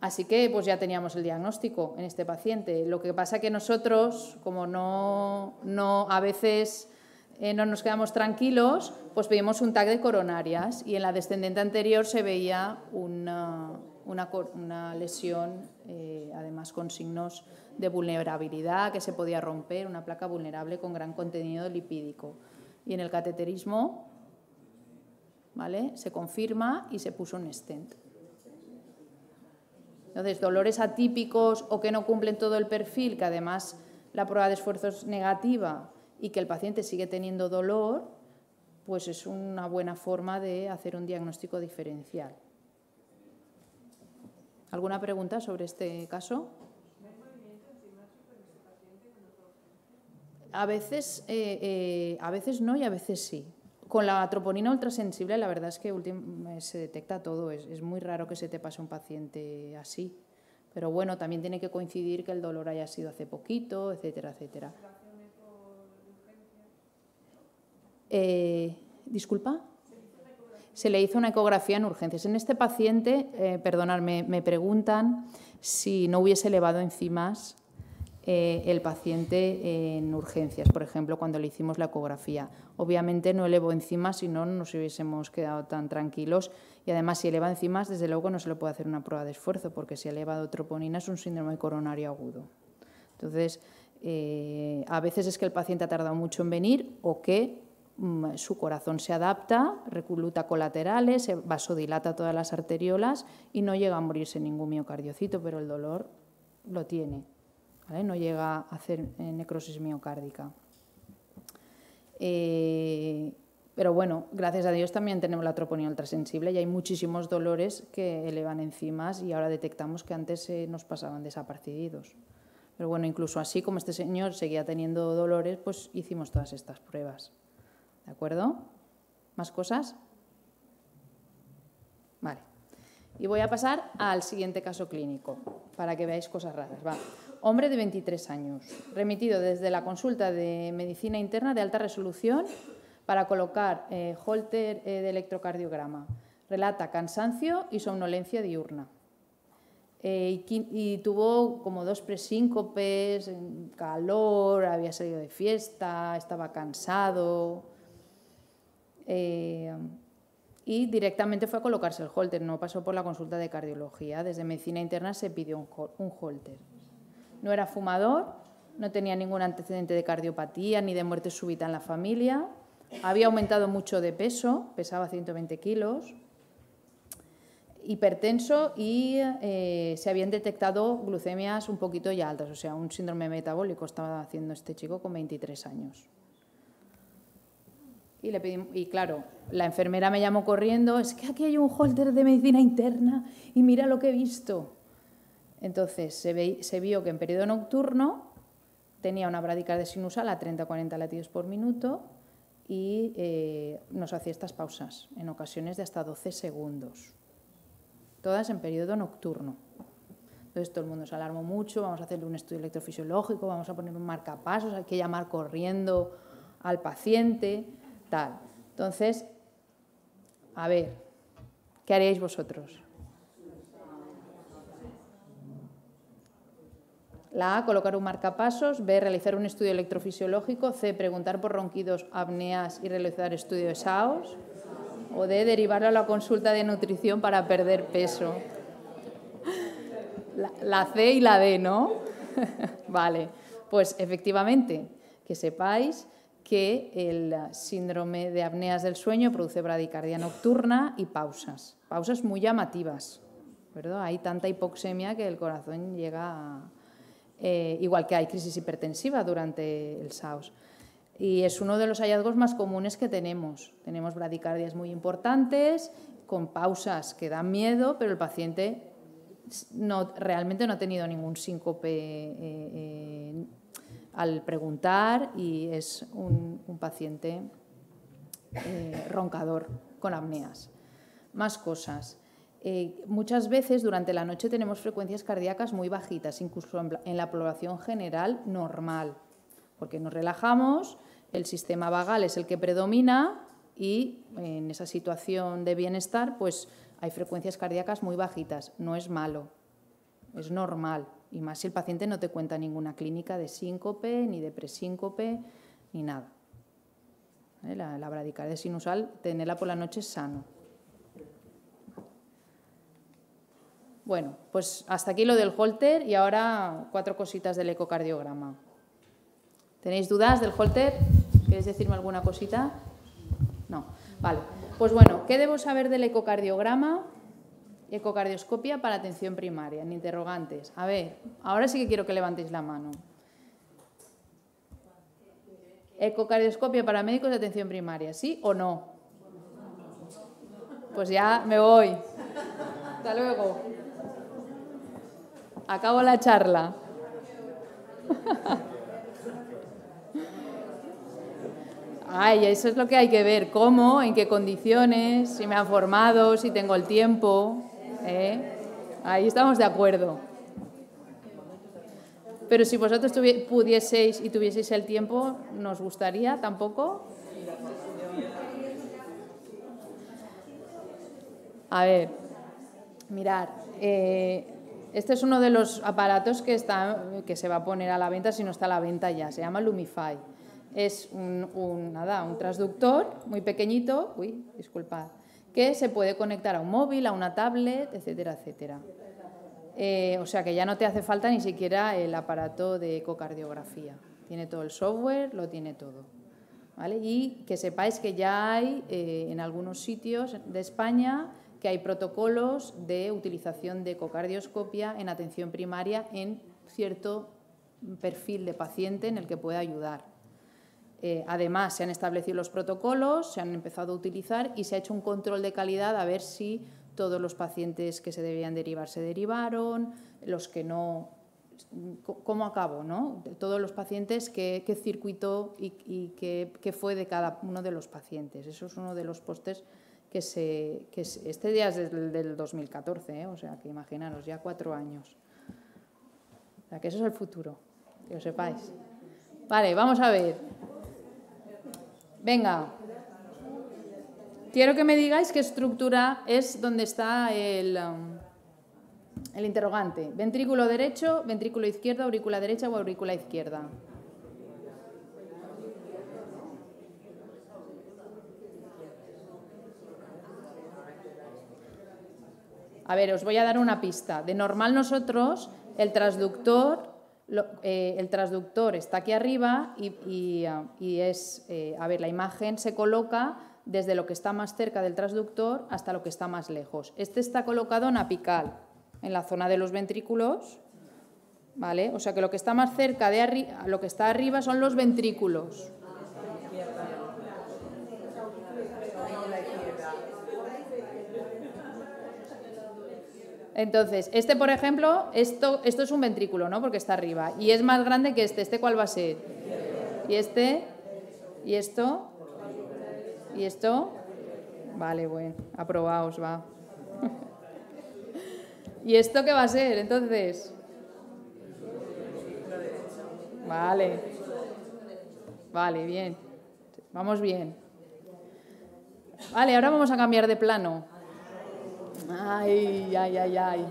Así que pues ya teníamos el diagnóstico en este paciente. Lo que pasa que nosotros, como no, no a veces eh, no nos quedamos tranquilos, pues pedimos un tag de coronarias y en la descendente anterior se veía una, una, lesión, eh, además con signos de vulnerabilidad, que se podía romper, una placa vulnerable con gran contenido lipídico. Y en el cateterismo ¿vale? se confirma y se puso un stent. Entonces, dolores atípicos o que no cumplen todo el perfil, que además la prueba de esfuerzo es negativa y que el paciente sigue teniendo dolor, pues es una buena forma de hacer un diagnóstico diferencial. ¿Alguna pregunta sobre este caso? A veces, eh, eh, a veces no y a veces sí. Con la troponina ultrasensible, la verdad es que eh, se detecta todo. Es, es, muy raro que se te pase un paciente así. Pero bueno, también tiene que coincidir que el dolor haya sido hace poquito, etcétera, etcétera. Eh, ¿Disculpa? Se le hizo una ecografía en urgencias. En este paciente, eh, perdonadme, me preguntan si no hubiese elevado enzimas eh, el paciente en urgencias, por ejemplo, cuando le hicimos la ecografía. Obviamente no elevó enzimas, si no, nos hubiésemos quedado tan tranquilos. Y además, si eleva enzimas, desde luego no se le puede hacer una prueba de esfuerzo, porque si ha elevado troponina es un síndrome coronario agudo. Entonces, eh, a veces es que el paciente ha tardado mucho en venir o que Mm, su corazón se adapta, recluta colaterales, vasodilata todas las arteriolas y no llega a morirse ningún miocardiocito, pero el dolor lo tiene, no llega a hacer eh, necrosis miocárdica. Eh, pero bueno, gracias a Dios también tenemos la troponina ultrasensible y hay muchísimos dolores que elevan enzimas y ahora detectamos que antes eh, nos pasaban desaparecidos. Pero bueno, incluso así, como este señor seguía teniendo dolores, pues hicimos todas estas pruebas. ¿De acuerdo? ¿Más cosas? Vale. Y voy a pasar al siguiente caso clínico, para que veáis cosas raras. Hombre de 23 años, remitido desde la consulta de medicina interna de alta resolución para colocar eh, holter eh, de electrocardiograma. Relata cansancio y somnolencia diurna. Eh, y, y, tuvo como dos presíncopes, calor, había salido de fiesta, estaba cansado. Eh, y directamente fue a colocarse el holter, no pasó por la consulta de cardiología. Desde medicina interna se pidió un, holter. No era fumador, no tenía ningún antecedente de cardiopatía ni de muerte súbita en la familia, había aumentado mucho de peso, pesaba 120 kilos, hipertenso y eh, se habían detectado glucemias un poquito ya altas, o sea, un síndrome metabólico estaba haciendo este chico con 23 años. Y, claro, la enfermera me llamó corriendo, es que aquí hay un holder de medicina interna y mira lo que he visto. Entonces se, vio que en periodo nocturno tenía una de sinusal a 30-40 latidos por minuto y eh, nos hacía estas pausas, en ocasiones de hasta 12 segundos, todas en periodo nocturno. Entonces todo el mundo se alarmó mucho, vamos a hacerle un estudio electrofisiológico, vamos a poner un marcapasos, hay que llamar corriendo al paciente. Entonces, a ver, ¿qué haríais vosotros? La A, colocar un marcapasos. B, realizar un estudio electrofisiológico. C, preguntar por ronquidos, apneas y realizar estudios de SAOS. O D, derivarlo a la consulta de nutrición para perder peso. La, la C y la D, ¿no? *laughs* vale, pues efectivamente, que sepáis que el eh, síndrome de apneas del sueño produce bradicardia nocturna y pausas, pausas muy llamativas. ¿verdad? Hay tanta hipoxemia que el corazón llega, eh, igual que hay crisis hipertensiva durante el SAUS. Y es uno de los hallazgos más comunes que tenemos. Tenemos bradicardias muy importantes, con pausas que dan miedo, pero el paciente no, realmente no ha tenido ningún síncope eh, al preguntar y es un, paciente eh, roncador con apneas. Más cosas. Eh, muchas veces durante la noche tenemos frecuencias cardíacas muy bajitas, incluso en la población general normal, porque nos relajamos, el sistema vagal es el que predomina y en esa situación de bienestar pues hay frecuencias cardíacas muy bajitas. No es malo, es normal y más si el paciente no te cuenta ninguna clínica de síncope, ni de presíncope, ni nada. ¿Eh? La, la, bradicardia sinusal, tenerla por la noche es sano. Bueno, pues hasta aquí lo del holter y ahora cuatro cositas del ecocardiograma. ¿Tenéis dudas del holter? ¿Queréis decirme alguna cosita? No. Vale. Pues bueno, ¿qué debo saber del ecocardiograma? ecocardioscopia para atención primaria, en interrogantes. A ver, ahora sí que quiero que levantéis la mano. Ecocardioscopia para médicos de atención primaria, ¿sí o no? Pues ya me voy. Hasta luego. Acabo la charla. Ay, eso es lo que hay que ver, cómo, en qué condiciones, si me han formado, si tengo el tiempo. ¿Eh? Ahí estamos de acuerdo. Pero si vosotros pudieseis y tuvieseis el tiempo, ¿nos gustaría tampoco? A ver, mirar, eh, este es uno de los aparatos que, está, que se va a poner a la venta si no está a la venta ya, se llama Lumify. Es un, nada, un transductor muy pequeñito, uy, disculpad, que se puede conectar a un móvil, a una tablet, etcétera, etcétera. Eh, o sea que ya no te hace falta ni siquiera el aparato de ecocardiografía. Tiene todo el software, lo tiene todo. ¿Vale? Y que sepáis que ya hay eh, en algunos sitios de España que hay protocolos de utilización de ecocardioscopia en atención primaria en cierto perfil de paciente en el que puede ayudar. Eh, además, se han establecido los protocolos, se han empezado a utilizar y se ha hecho un control de calidad a ver si todos los pacientes que se debían derivar se derivaron, los que no, cómo acabó, Todos los pacientes, qué, circuito y, qué, fue de cada uno de los pacientes. Eso es uno de los postes que se... este día es del, 2014, ¿eh? o sea, que imaginaros, ya cuatro años. O sea, que eso es el futuro, que lo sepáis. Vale, vamos a ver. Venga. Quiero que me digáis qué estructura es donde está el, um, el interrogante. Ventrículo derecho, ventrículo izquierdo, aurícula derecha o aurícula izquierda. A ver, os voy a dar una pista. De normal nosotros, el transductor eh, el transductor está aquí arriba y, ah, es, eh, a ver, la imagen se coloca desde lo que está más cerca del transductor hasta lo que está más lejos. Este está colocado en apical, en la zona de los ventrículos, ¿vale? O sea que lo que está más cerca de lo que está arriba son los ventrículos, Entonces, este, por ejemplo, esto, esto es un ventrículo, ¿no? Porque está arriba. Y es más grande que este. ¿Este cuál va a ser? ¿Y este? ¿Y esto? ¿Y esto? Vale, bueno, aprobaos, va. *laughs* ¿Y esto qué va a ser, entonces? Vale. Vale, bien. Vamos bien. Vale, ahora vamos a cambiar de plano. Ay, ay, ay, ay.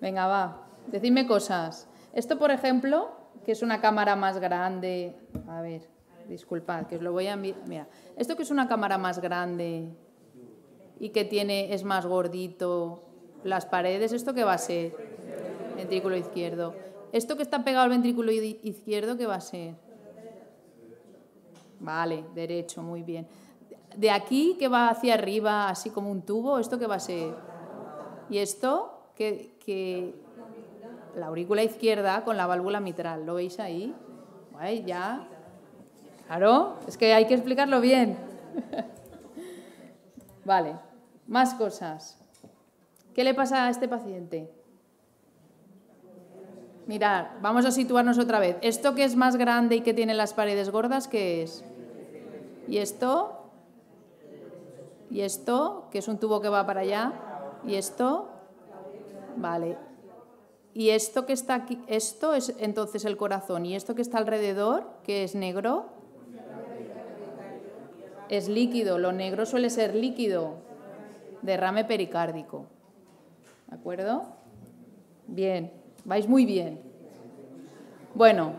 Venga, va. Decidme cosas. Esto, por ejemplo, que es una cámara más grande. A ver, disculpad, que os lo voy a Mira, esto que es una cámara más grande y que tiene, es más gordito, las paredes, ¿esto qué va a ser? Ventrículo izquierdo. ¿Esto que está pegado al ventrículo izquierdo qué va a ser? Vale, derecho, muy bien de aquí que va hacia arriba, así como un tubo, ¿esto que va a ser? ¿Y esto? que, la aurícula izquierda con la válvula mitral, ¿lo veis ahí? ya. Claro, es que hay que explicarlo bien. *laughs* vale, más cosas. ¿Qué le pasa a este paciente? Mirad, vamos a situarnos otra vez. ¿Esto que es más grande y que tiene las paredes gordas, qué es? ¿Y esto? y esto, que es un tubo que va para allá, y esto, vale. Y esto que está aquí, esto es entonces el corazón, y esto que está alrededor, que es negro, es líquido, lo negro suele ser líquido, derrame pericárdico. ¿De acuerdo? Bien, vais muy bien. Bueno,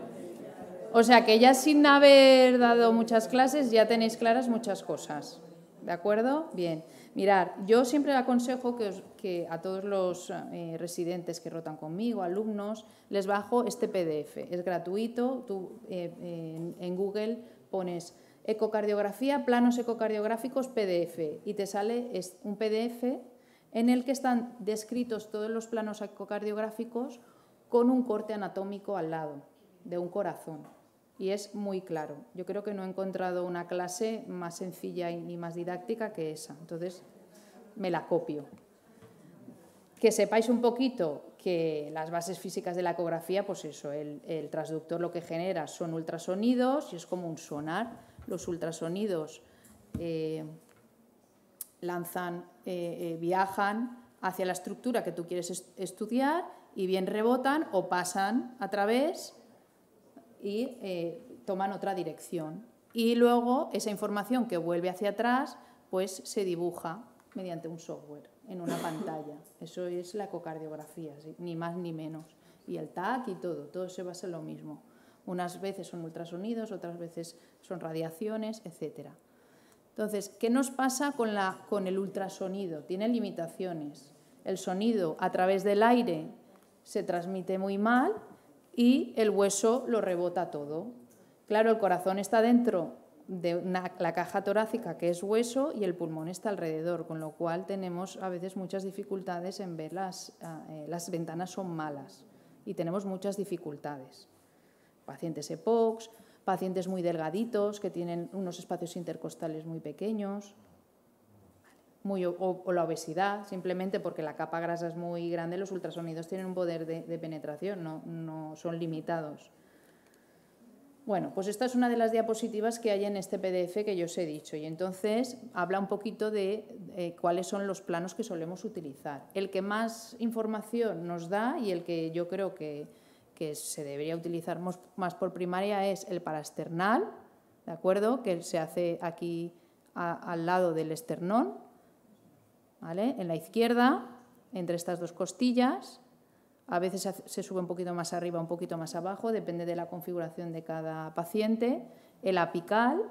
o sea que ya sin haber dado muchas clases ya tenéis claras muchas cosas. ¿De acuerdo? Bien. Mirar, yo siempre aconsejo que, que a todos los eh, residentes que rotan conmigo, alumnos, les bajo este PDF. Es gratuito. Tú eh, en Google pones ecocardiografía, planos ecocardiográficos PDF y te sale un PDF en el que están descritos todos los planos ecocardiográficos con un corte anatómico al lado de un corazón y es muy claro. Yo creo que no he encontrado una clase más sencilla y más didáctica que esa. Entonces, me la copio. Que sepáis un poquito que las bases físicas de la ecografía, pues eso, el, transductor lo que genera son ultrasonidos y es como un sonar. Los ultrasonidos eh, lanzan, eh, eh, viajan hacia la estructura que tú quieres estudiar y bien rebotan o pasan a través y eh, toman otra dirección. Y luego esa información que vuelve hacia atrás, pues se dibuja mediante un software en una pantalla. Eso es la ecocardiografía, ni más ni menos. Y el TAC y todo, todo se basa en lo mismo. Unas veces son ultrasonidos, otras veces son radiaciones, etc. Entonces, ¿qué nos pasa con, la, con el ultrasonido? Tiene limitaciones. El sonido a través del aire se transmite muy mal, y el hueso lo rebota todo. Claro, el corazón está dentro de la caja torácica, que es hueso, y el pulmón está alrededor, con lo cual tenemos a veces muchas dificultades en ver las, ah, eh, ventanas son malas y tenemos muchas dificultades. Pacientes epox, pacientes muy delgaditos que tienen unos espacios intercostales muy pequeños, o, la obesidad, simplemente porque la capa grasa es muy grande, los ultrasonidos tienen un poder de, penetración, no, son limitados. Bueno, pues esta es una de las diapositivas que hay en este PDF que yo os he dicho y entonces habla un poquito de eh, cuáles son los planos que solemos utilizar. El que más información nos da y el que yo creo que, se debería utilizar más por primaria es el paraesternal, ¿de acuerdo? Que se hace aquí al lado del esternón en la izquierda, entre estas dos costillas, a veces se sube un poquito más arriba, un poquito más abajo, depende de la configuración de cada paciente. El apical.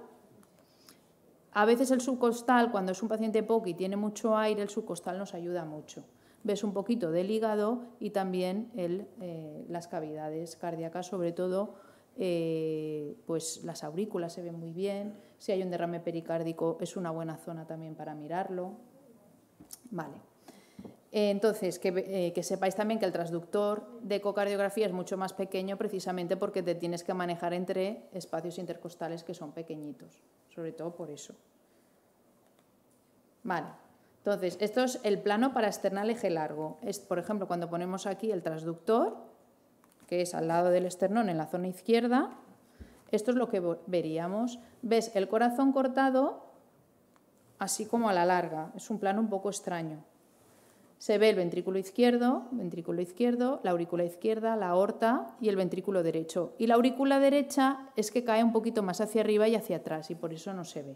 A veces el subcostal, cuando es un paciente poco y tiene mucho aire, el subcostal nos ayuda mucho. Ves un poquito del hígado y también eh, las cavidades cardíacas, sobre todo eh, pues las aurículas se ven muy bien. Si hay un derrame pericárdico es una buena zona también para mirarlo. Vale. Eh, entonces, eh, que, sepáis también que el transductor de ecocardiografía es mucho más pequeño precisamente porque te tienes que manejar entre espacios intercostales que son pequeñitos, sobre todo por eso. Vale, entonces, esto es el plano para esternal eje largo. Es, por ejemplo, cuando ponemos aquí el transductor, que es al lado del esternón en la zona izquierda, esto es lo que veríamos. Ves el corazón cortado así como a la larga. Es un plano un poco extraño. Se ve el ventrículo izquierdo, ventrículo izquierdo, la aurícula izquierda, la aorta y el ventrículo derecho. Y la aurícula derecha es que cae un poquito más hacia arriba y hacia atrás y por eso no se ve.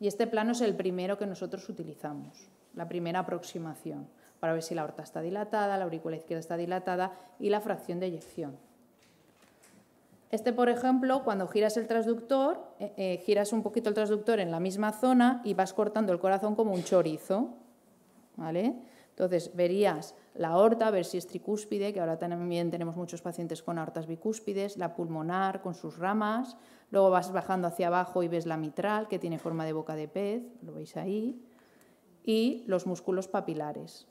Y este plano es el primero que nosotros utilizamos, la primera aproximación, para ver si la aorta está dilatada, la aurícula izquierda está dilatada y la fracción de eyección. Este, por ejemplo, cuando giras el transductor, eh, eh, giras un poquito el transductor en la misma zona y vas cortando el corazón como un chorizo. ¿vale? Entonces, verías la aorta, ver si es tricúspide, que ahora también tenemos muchos pacientes con aortas bicúspides, la pulmonar con sus ramas, luego vas bajando hacia abajo y ves la mitral, que tiene forma de boca de pez, lo veis ahí, y los músculos papilares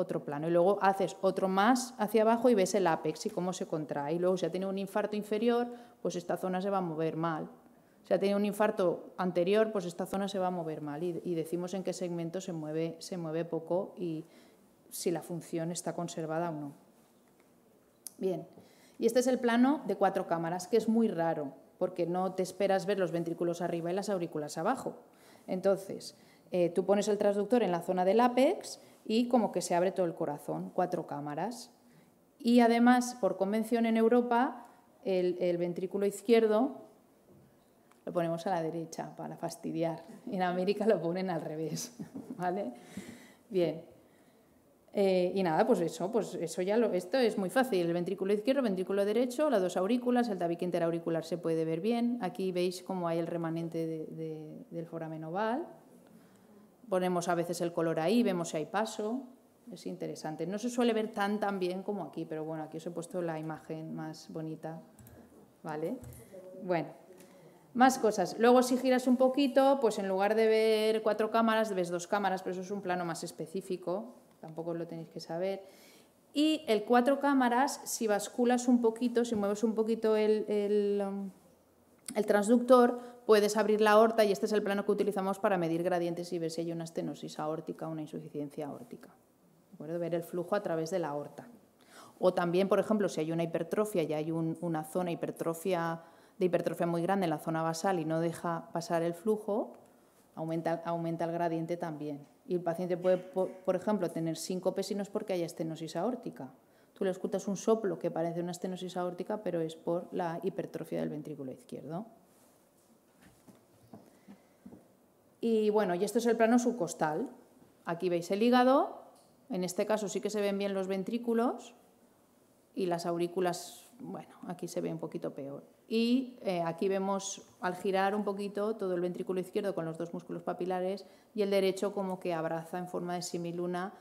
otro plano. Y luego haces otro más hacia abajo y ves el ápex y cómo se contrae. Y luego si ha tenido un infarto inferior, pues esta zona se va a mover mal. Si ha tenido un infarto anterior, pues esta zona se va a mover mal. Y, decimos en qué segmento se mueve, se mueve poco y si la función está conservada o no. Bien, y este es el plano de cuatro cámaras, que es muy raro, porque no te esperas ver los ventrículos arriba y las aurículas abajo. Entonces, eh, tú pones el transductor en la zona del ápex y como que se abre todo el corazón, cuatro cámaras. Y además, por convención en Europa, el, ventrículo izquierdo lo ponemos a la derecha para fastidiar. En América lo ponen al revés, *laughs* ¿vale? Bien. Eh, y nada, pues eso, pues eso ya esto es muy fácil. El ventrículo izquierdo, ventrículo derecho, las dos aurículas, el tabique interauricular se puede ver bien. Aquí veis cómo hay el remanente del foramen oval ponemos a veces el color ahí, vemos si hay paso, es interesante. No se suele ver tan tan bien como aquí, pero bueno, aquí os he puesto la imagen más bonita, ¿vale? Bueno, más cosas. Luego si giras un poquito, pues en lugar de ver cuatro cámaras, ves dos cámaras, pero eso es un plano más específico, tampoco lo tenéis que saber. Y el cuatro cámaras, si basculas un poquito, si mueves un poquito el um, el transductor, puedes abrir la aorta y este es el plano que utilizamos para medir gradientes y ver si hay una estenosis aórtica o una insuficiencia aórtica. ¿De Ver el flujo a través de la aorta. O también, por ejemplo, si hay una hipertrofia y hay una zona hipertrofia, de hipertrofia muy grande en la zona basal y no deja pasar el flujo, aumenta, el gradiente también. Y el paciente puede, por, ejemplo, tener cinco si porque hay estenosis aórtica, Tú le escuchas un soplo que parece una estenosis aórtica, pero es por la hipertrofia del ventrículo izquierdo. Y bueno, y esto es el plano subcostal. Aquí veis el hígado, en este caso sí que se ven bien los ventrículos y las aurículas, bueno, aquí se ve un poquito peor. Y eh, aquí vemos al girar un poquito todo el ventrículo izquierdo con los dos músculos papilares y el derecho como que abraza en forma de similuna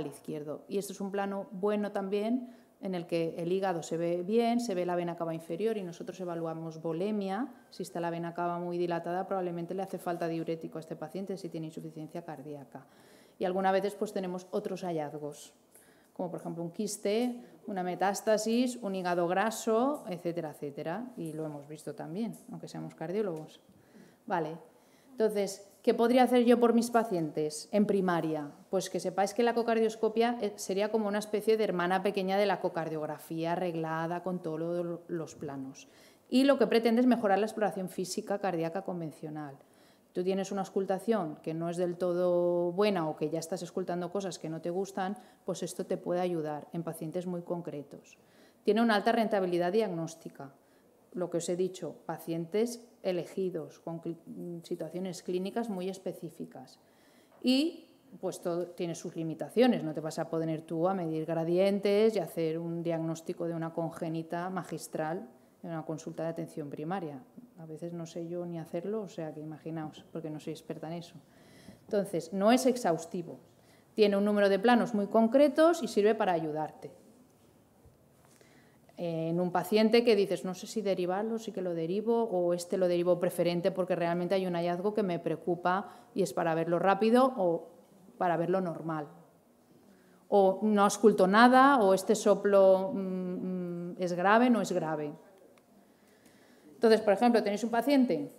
izquierdo. Y esto es un plano bueno también en el que el hígado se ve bien, se ve la vena cava inferior y nosotros evaluamos bolemia, Si está la vena cava muy dilatada, probablemente le hace falta diurético a este paciente si tiene insuficiencia cardíaca. Y algunas veces pues tenemos otros hallazgos, como por ejemplo un quiste, una metástasis, un hígado graso, etcétera, etcétera, y lo hemos visto también, aunque seamos cardiólogos. Vale. Entonces, ¿Qué podría hacer yo por mis pacientes en primaria? Pues que sepáis que la cocardioscopia eh, sería como una especie de hermana pequeña de la cocardiografía arreglada con todos los planos. Y lo que pretende es mejorar la exploración física cardíaca convencional. Tú tienes una auscultación que no es del todo buena o que ya estás escultando cosas que no te gustan, pues esto te puede ayudar en pacientes muy concretos. Tiene una alta rentabilidad diagnóstica. Lo que os he dicho, pacientes elegidos, con situaciones clínicas muy específicas. Y pues tiene sus limitaciones, no te vas a ir tú a medir gradientes y hacer un diagnóstico de una congénita magistral en una consulta de atención primaria. A veces no sé yo ni hacerlo, o sea que imaginaos, porque no soy experta en eso. Entonces, no es exhaustivo. Tiene un número de planos muy concretos y sirve para ayudarte en un paciente que dices, no sé si derivarlo, sí que lo derivo, o este lo derivo preferente porque realmente hay un hallazgo que me preocupa y es para verlo rápido o para verlo normal. O no ausculto nada, o este soplo mm, mm, es grave, no es grave. Entonces, por ejemplo, tenéis un paciente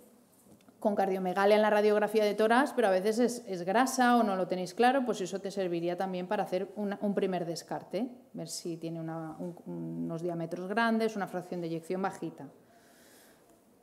con cardiomegalia en la radiografía de toras, pero a veces es, grasa o no lo tenéis claro, pues eso te serviría también para hacer un primer descarte, ver si tiene unos diámetros grandes, una fracción de eyección bajita.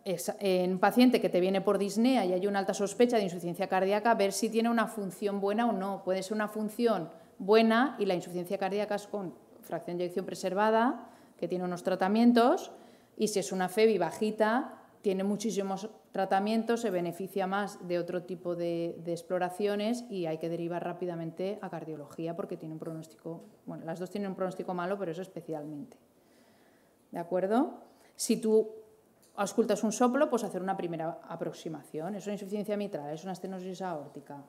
en un paciente que te viene por disnea y hay una alta sospecha de insuficiencia cardíaca, ver si tiene una función buena o no. Puede ser una función buena y la insuficiencia cardíaca es con fracción de eyección preservada, que tiene unos tratamientos, y si es una FEBI bajita, tiene muchísimos tratamientos, se beneficia más de otro tipo de, exploraciones y hay que derivar rápidamente a cardiología porque tiene un pronóstico, bueno, las dos tienen un pronóstico malo, pero eso especialmente. ¿De acuerdo? Si tú auscultas un soplo, pues hacer una primera aproximación. Es una insuficiencia mitral, es una estenosis aórtica.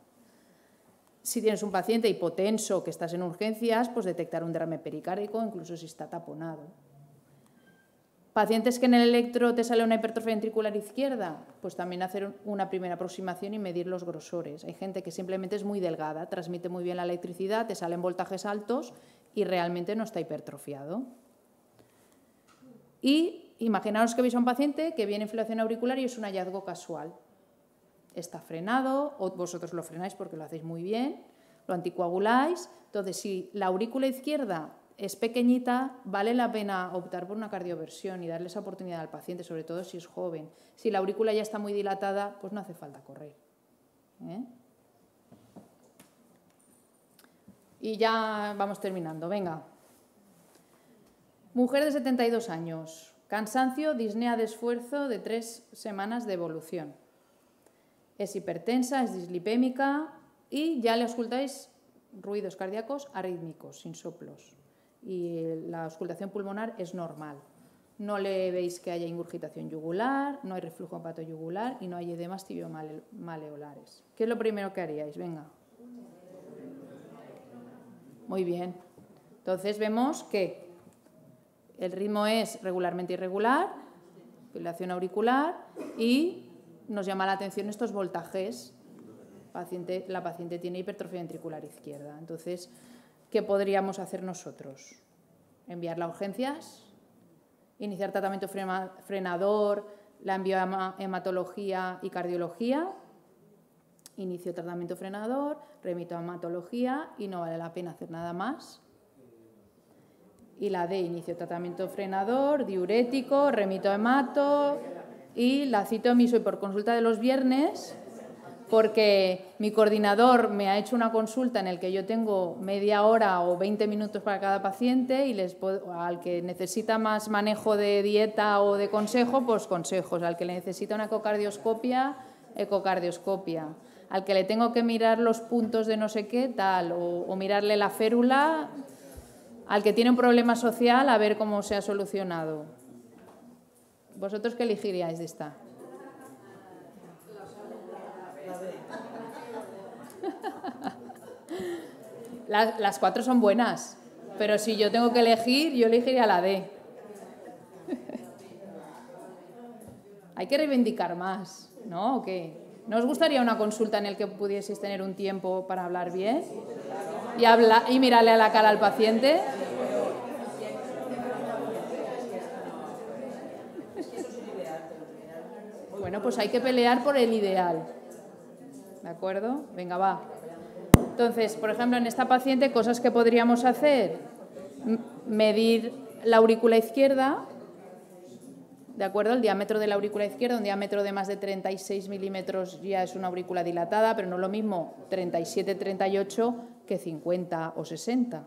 Si tienes un paciente hipotenso que estás en urgencias, pues detectar un derrame pericárdico, incluso si está taponado. Pacientes que en el electro te sale una hipertrofia ventricular izquierda, pues también hacer una primera aproximación y medir los grosores. Hay gente que simplemente es muy delgada, transmite muy bien la electricidad, te salen voltajes altos y realmente no está hipertrofiado. Y imaginaros que veis a un paciente que viene inflación auricular y es un hallazgo casual. Está frenado, o vosotros lo frenáis porque lo hacéis muy bien, lo anticoaguláis. Entonces, si la aurícula izquierda es pequeñita, vale la pena optar por una cardioversión y darle esa oportunidad al paciente, sobre todo si es joven. Si la aurícula ya está muy dilatada, pues no hace falta correr. ¿eh? Y ya vamos terminando, venga. Mujer de 72 años, cansancio, disnea de esfuerzo de tres semanas de evolución. Es hipertensa, es dislipémica y ya le ocultáis ruidos cardíacos arrítmicos, sin soplos y la auscultación pulmonar es normal. No le veis que haya ingurgitación yugular, no hay reflujo yugular y no hay edemas tibio-maleolares. ¿Qué es lo primero que haríais? Venga. Muy bien. Entonces vemos que el ritmo es regularmente irregular, fibrilación auricular y nos llama la atención estos voltajes. paciente, la paciente tiene hipertrofia ventricular izquierda. Entonces, ¿qué podríamos hacer nosotros? Enviar a urgencias, iniciar tratamiento frenador, la envío a hematología y cardiología, inicio tratamiento frenador, remito a hematología y no vale la pena hacer nada más. Y la D, inicio tratamiento frenador, diurético, remito a hemato y la cito miso y por consulta de los viernes porque mi coordinador me ha hecho una consulta en la que yo tengo media hora o 20 minutos para cada paciente y les al que necesita más manejo de dieta o de consejo, pues consejos, al que le necesita una ecocardioscopia, ecocardioscopia, al que le tengo que mirar los puntos de no sé qué, tal, o mirarle la férula, al que tiene un problema social, a ver cómo se ha solucionado. ¿Vosotros qué elegiríais de esta? Las, cuatro son buenas, pero si yo tengo que elegir, yo elegiría la D. *laughs* Hay que reivindicar más, ¿no? ¿O qué? ¿No os gustaría una consulta en el que pudieseis tener un tiempo para hablar bien? Y, habla, y mirarle a la cara al paciente. *laughs* Bueno, pues hay que pelear por el ideal. ¿De acuerdo? Venga, va. Entonces, por ejemplo, en esta paciente, cosas que podríamos hacer, medir la aurícula izquierda, ¿de acuerdo? El diámetro de la aurícula izquierda, un diámetro de más de 36 milímetros ya es una aurícula dilatada, pero no es lo mismo 37, 38 que 50 o 60.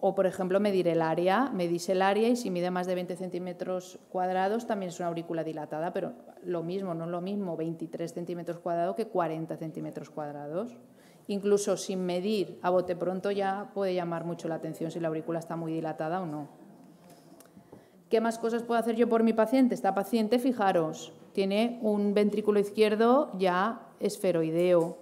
O, por ejemplo, medir el área, medís el área y si mide más de 20 centímetros cuadrados también es una aurícula dilatada, pero lo mismo, no es lo mismo 23 centímetros cuadrados que 40 centímetros cuadrados incluso sin medir a bote pronto, ya puede llamar mucho la atención si la aurícula está muy dilatada o no. ¿Qué más cosas puedo hacer yo por mi paciente? Esta paciente, fijaros, tiene un ventrículo izquierdo ya esferoideo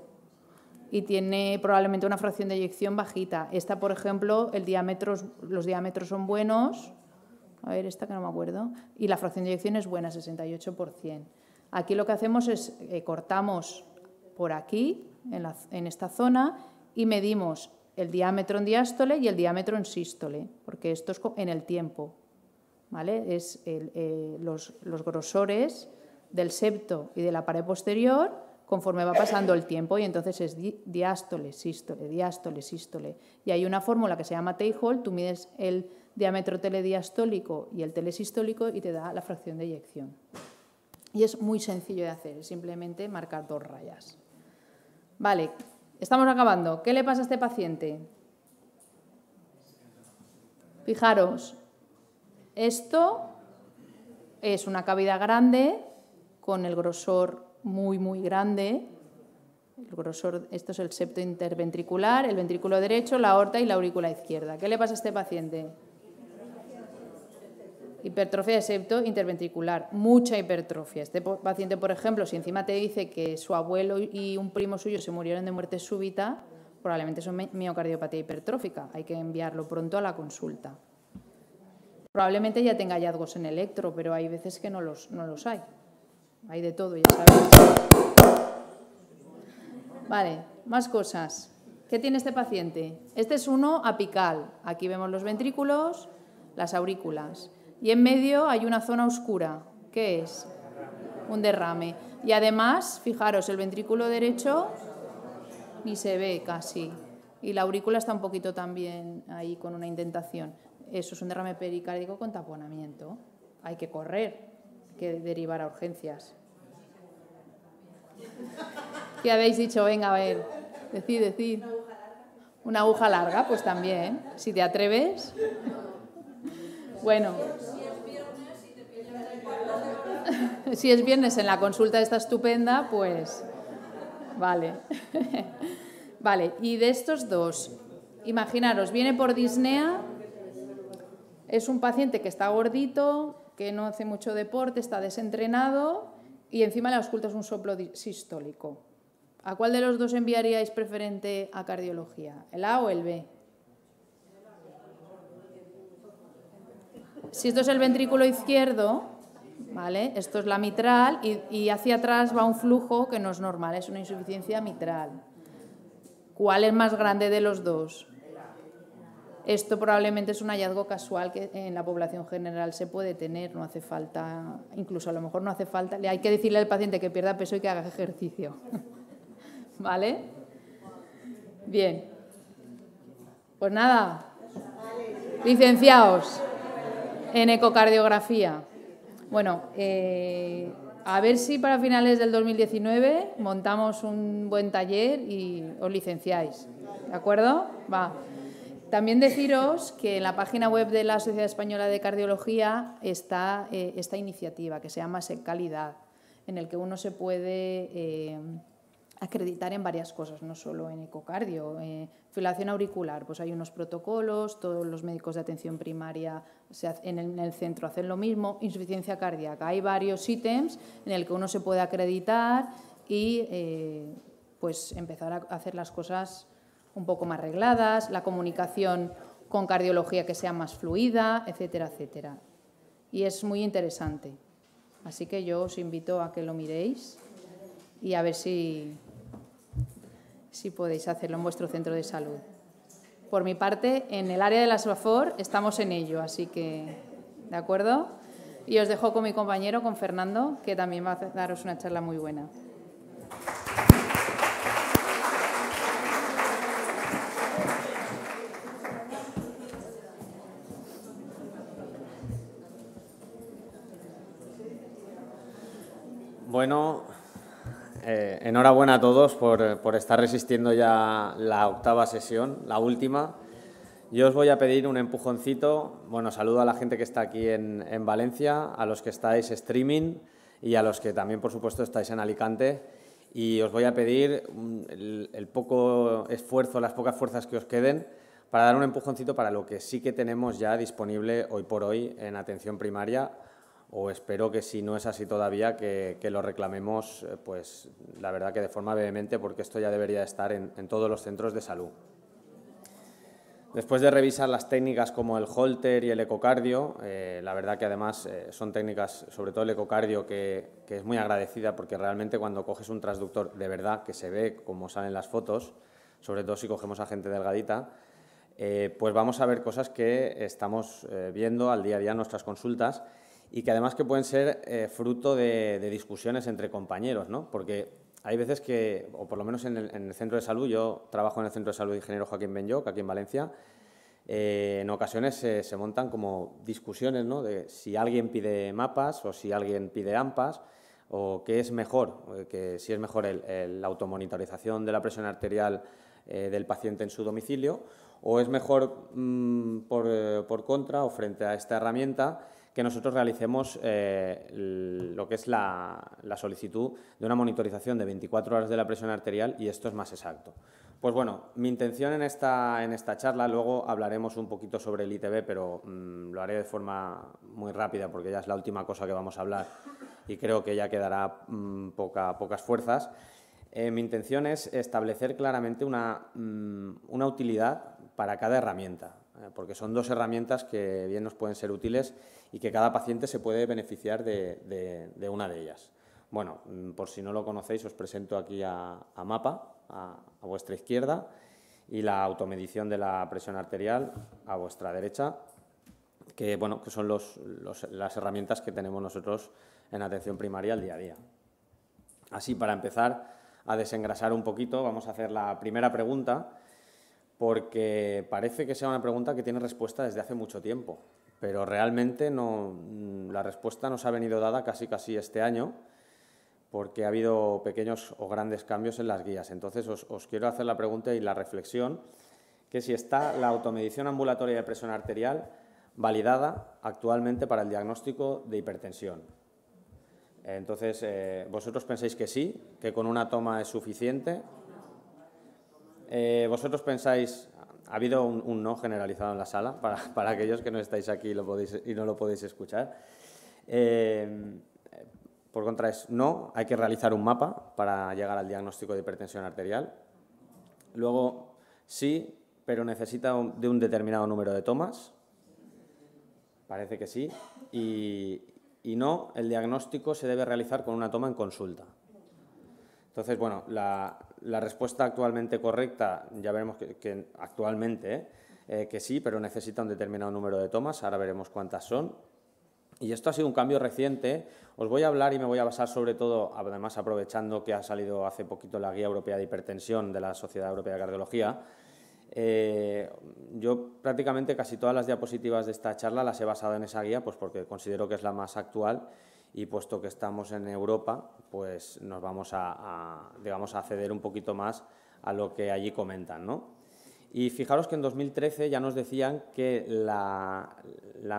y tiene probablemente una fracción de eyección bajita. Esta, por ejemplo, el diámetro, los diámetros son buenos. A ver, esta que no me acuerdo. Y la fracción de eyección es buena, 68%. Aquí lo que hacemos es eh, cortamos por aquí en, esta zona y medimos el diámetro en diástole y el diámetro en sístole, porque esto es en el tiempo. ¿vale? Es eh, los, grosores del septo y de la pared posterior conforme va pasando el tiempo y entonces es diástole, sístole, diástole, sístole. Y hay una fórmula que se llama Teijol, tú mides el diámetro telediastólico y el telesistólico y te da la fracción de eyección. Y es muy sencillo de hacer, simplemente marcar dos rayas. Vale, estamos acabando. ¿Qué le pasa a este paciente? Fijaros, esto es una cavidad grande con el grosor muy, muy grande. El grosor, esto es el septo interventricular, el ventrículo derecho, la aorta y la aurícula izquierda. ¿Qué le pasa a este paciente? Hipertrofia de septo interventricular, mucha hipertrofia. Este paciente, por ejemplo, si encima te dice que su abuelo y un primo suyo se murieron de muerte súbita, probablemente es miocardiopatía hipertrófica. Hay que enviarlo pronto a la consulta. Probablemente ya tenga hallazgos en electro, pero hay veces que no los, no los hay. Hay de todo, ya sabes. Vale, más cosas. ¿Qué tiene este paciente? Este es uno apical. Aquí vemos los ventrículos, las aurículas. Y en medio hay una zona oscura. ¿Qué es? Un derrame. Y además, fijaros, el ventrículo derecho ni se ve casi. Y la aurícula está un poquito también ahí con una indentación. Eso es un derrame pericárdico con taponamiento. Hay que correr, hay que derivar a urgencias. ¿Qué habéis dicho? Venga, a ver, decid, decid. Una aguja larga, pues también, si te atreves. Bueno si es viernes en la consulta esta estupenda, pues vale. *laughs* vale, y de estos dos, imaginaros, viene por disnea, es un paciente que está gordito, que no hace mucho deporte, está desentrenado y encima le auscultas un soplo sistólico. ¿A cuál de los dos enviaríais preferente a cardiología? ¿El A o el B? Si esto es el ventrículo izquierdo, ¿vale? Esto es la mitral y, hacia atrás va un flujo que no es normal, es una insuficiencia mitral. ¿Cuál es más grande de los dos? Esto probablemente es un hallazgo casual que en la población general se puede tener, no hace falta, incluso a lo mejor no hace falta, hay que decirle al paciente que pierda peso y que haga ejercicio. *laughs* ¿Vale? Bien. Pues nada, licenciados en ecocardiografía. Bueno, eh, a ver si para finales del 2019 montamos un buen taller y os licenciáis. ¿De acuerdo? Va. También deciros que en la página web de la Sociedad Española de Cardiología está eh, esta iniciativa que se llama Calidad, en el que uno se puede eh, acreditar en varias cosas, no solo en ecocardio. filación auricular, pues hay unos protocolos, todos los médicos de atención primaria en el centro hacen lo mismo, insuficiencia cardíaca. Hay varios ítems en el que uno se puede acreditar y eh, pues empezar a hacer las cosas un poco más arregladas, la comunicación con cardiología que sea más fluida, etcétera, etcétera. Y es muy interesante. Así que yo os invito a que lo miréis y a ver si, si podéis hacerlo en vuestro centro de salud. Por mi parte, en el área de la SUAFOR estamos en ello, así que, ¿de acuerdo? Y os dejo con mi compañero, con Fernando, que también va a daros una charla muy buena. Bueno, eh, enhorabuena a todos por, estar resistiendo ya la octava sesión, la última. Yo os voy a pedir un empujoncito. Bueno, saludo a la gente que está aquí en, Valencia, a los que estáis streaming y a los que también, por supuesto, estáis en Alicante. Y os voy a pedir mm, el poco esfuerzo, las pocas fuerzas que os queden para dar un empujoncito para lo que sí que tenemos ya disponible hoy por hoy en atención primaria o espero que si no es así todavía, que, lo reclamemos, eh, pues la verdad que de forma vehemente, porque esto ya debería estar en, todos los centros de salud. Después de revisar las técnicas como el holter y el ecocardio, eh, la verdad que además eh, son técnicas, sobre todo el ecocardio, que, es muy agradecida porque realmente cuando coges un transductor de verdad, que se ve como salen las fotos, sobre todo si cogemos a gente delgadita, pues vamos a ver cosas que estamos viendo al día a día en nuestras consultas y que además que pueden ser eh, fruto de, discusiones entre compañeros, ¿no? Porque hay veces que, o por lo menos en el, centro de salud, yo trabajo en el centro de salud ingeniero Joaquín Benyoc, aquí en Valencia, eh, en ocasiones se montan como discusiones, ¿no? De si alguien pide mapas o si alguien pide AMPAs o qué es mejor, que si es mejor la automonitorización de la presión arterial eh, del paciente en su domicilio, o es mejor mm, por, por, contra o frente a esta herramienta que nosotros realicemos eh, lo que es la, solicitud de una monitorización de 24 horas de la presión arterial y esto es más exacto. Pues bueno, mi intención en esta, en esta charla, luego hablaremos un poquito sobre el ITB, pero mm, lo haré de forma muy rápida porque ya es la última cosa que vamos a hablar y creo que ya quedará mm, poca, pocas fuerzas. Eh, mi intención es establecer claramente una mm, utilidad para cada herramienta. Eh, porque son dos herramientas que bien nos pueden ser útiles y que cada paciente se puede beneficiar de, una de ellas. Bueno, mm, por si no lo conocéis, os presento aquí a, MAPA, a, vuestra izquierda, y la automedición de la presión arterial a vuestra derecha, que, bueno, que son las herramientas que tenemos nosotros en atención primaria al día a día. Así, para empezar a desengrasar un poquito, vamos a hacer la primera pregunta, porque parece que sea una pregunta que tiene respuesta desde hace mucho tiempo, pero realmente no, mm, la respuesta nos ha venido dada casi casi este año, porque ha habido pequeños o grandes cambios en las guías. Entonces os, quiero hacer la pregunta y la reflexión, que si está la automedición ambulatoria de presión arterial validada actualmente para el diagnóstico de hipertensión. Entonces, eh, ¿vosotros pensáis que sí, que con una toma es suficiente eh, vosotros pensáis, ha habido un, no generalizado en la sala, *laughs* para, aquellos que no estáis aquí y, lo podéis, y no lo podéis escuchar. Eh, por contra es no, hay que realizar un mapa para llegar al diagnóstico de hipertensión arterial. Luego sí, pero necesita de un determinado número de tomas. Parece que sí. Y, y, no, el diagnóstico se debe realizar con una toma en consulta. Entonces, bueno, la, la respuesta actualmente correcta, ya veremos que, actualmente, ¿eh? Eh, que sí, pero necesita un determinado número de tomas, ahora veremos cuántas son. Y esto ha sido un cambio reciente. ¿eh? Os voy a hablar y me voy a basar sobre todo, además aprovechando que ha salido hace poquito la Guía Europea de Hipertensión de la Sociedad Europea de Cardiología. yo prácticamente casi todas las diapositivas de esta charla las he basado en esa guía, pues porque considero que es la más actual y puesto que estamos en Europa, pues nos vamos a, digamos, a ceder un poquito más a lo que allí comentan, ¿no? Y fijaros que en 2013 ya nos decían que la,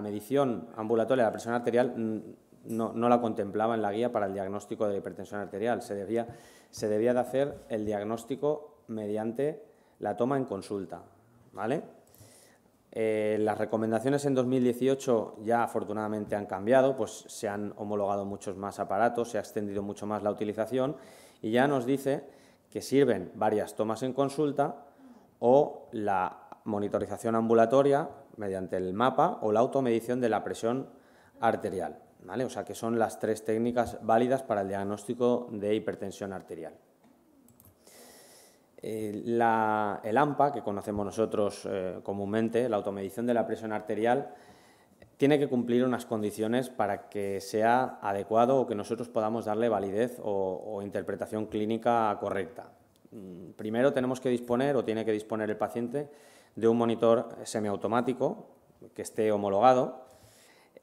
medición ambulatoria de la presión arterial no, la contemplaba en la guía para el diagnóstico de hipertensión arterial. Se debía, se debía de hacer el diagnóstico mediante la toma en consulta, ¿vale? Eh, las recomendaciones en 2018 ya afortunadamente han cambiado, pues se han homologado muchos más aparatos, se ha extendido mucho más la utilización y ya nos dice que sirven varias tomas en consulta o la monitorización ambulatoria mediante el mapa o la automedición de la presión arterial. ¿vale? O sea que son las tres técnicas válidas para el diagnóstico de hipertensión arterial el AMPA, que conocemos nosotros eh, comúnmente, la automedición de la presión arterial, tiene que cumplir unas condiciones para que sea adecuado o que nosotros podamos darle validez o, interpretación clínica correcta. Mm, primero tenemos que disponer o tiene que disponer el paciente de un monitor semiautomático que esté homologado.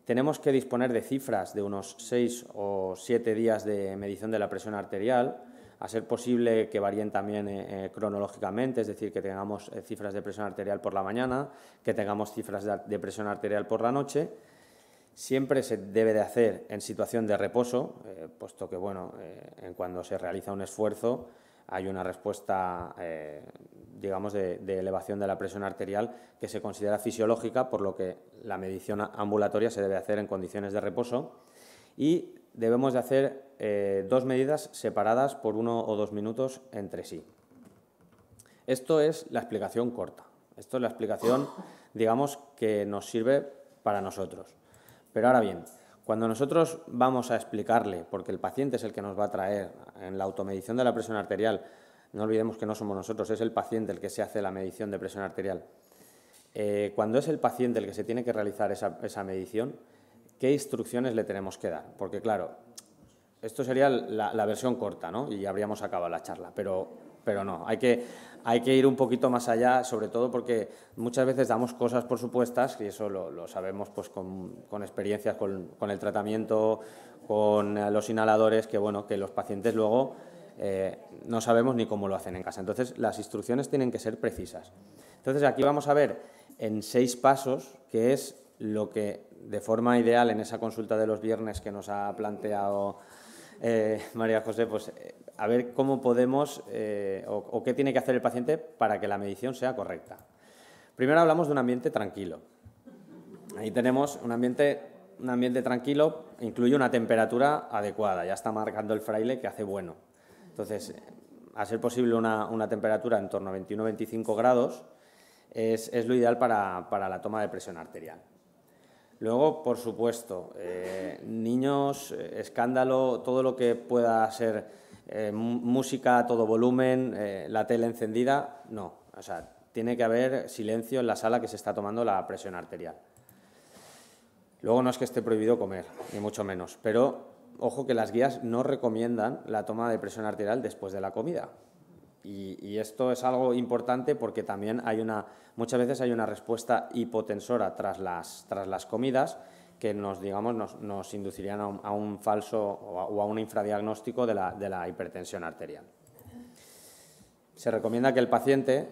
Tenemos que disponer de cifras de unos seis o siete días de medición de la presión arterial a ser posible que varíen también eh, eh, cronológicamente, es decir, que tengamos eh, cifras de presión arterial por la mañana, que tengamos cifras de, presión arterial por la noche. Siempre se debe de hacer en situación de reposo, puesto que bueno, en cuando se realiza un esfuerzo hay una respuesta, digamos, de, de elevación de la presión arterial que se considera fisiológica, por lo que la medición ambulatoria se debe hacer en condiciones de reposo y debemos de hacer eh, dos medidas separadas por uno o dos minutos entre sí. Esto es la explicación corta. Esto es la explicación, digamos, que nos sirve para nosotros. Pero ahora bien, cuando nosotros vamos a explicarle, porque el paciente es el que nos va a traer en la automedición de la presión arterial, no olvidemos que no somos nosotros, es el paciente el que se hace la medición de presión arterial. Eh, cuando es el paciente el que se tiene que realizar esa, esa medición, ¿qué instrucciones le tenemos que dar? Porque claro, esto sería la, versión corta, ¿no? Y habríamos acabado la charla, pero, pero no, hay que, hay que ir un poquito más allá, sobre todo porque muchas veces damos cosas por supuestas, y eso lo, sabemos pues, con, experiencias, con, el tratamiento, con los inhaladores, que bueno, que los pacientes luego eh, no sabemos ni cómo lo hacen en casa. Entonces, las instrucciones tienen que ser precisas. Entonces, aquí vamos a ver en seis pasos qué es lo que de forma ideal en esa consulta de los viernes que nos ha planteado eh, María José, pues eh, a ver cómo podemos eh, o, qué tiene que hacer el paciente para que la medición sea correcta. Primero hablamos de un ambiente tranquilo. Ahí tenemos un ambiente, un ambiente tranquilo, incluye una temperatura adecuada, ya está marcando el fraile que hace bueno. Entonces, a ser posible una, temperatura en torno a 21-25 grados, es, lo ideal para la toma de presión arterial. Luego, por supuesto, eh, niños, eh, escándalo, todo lo que pueda ser eh, música a todo volumen, la tele encendida, no. O sea, tiene que haber silencio en la sala que se está tomando la presión arterial. Luego no es que esté prohibido comer, ni mucho menos, pero ojo que las guías no recomiendan la toma de presión arterial después de la comida. y esto es algo importante porque también hay una muchas veces hay una respuesta hipotensora tras las, tras las comidas que nos, digamos, nos, inducirían a un, falso o a, un infradiagnóstico de la, hipertensión arterial. Se recomienda que el paciente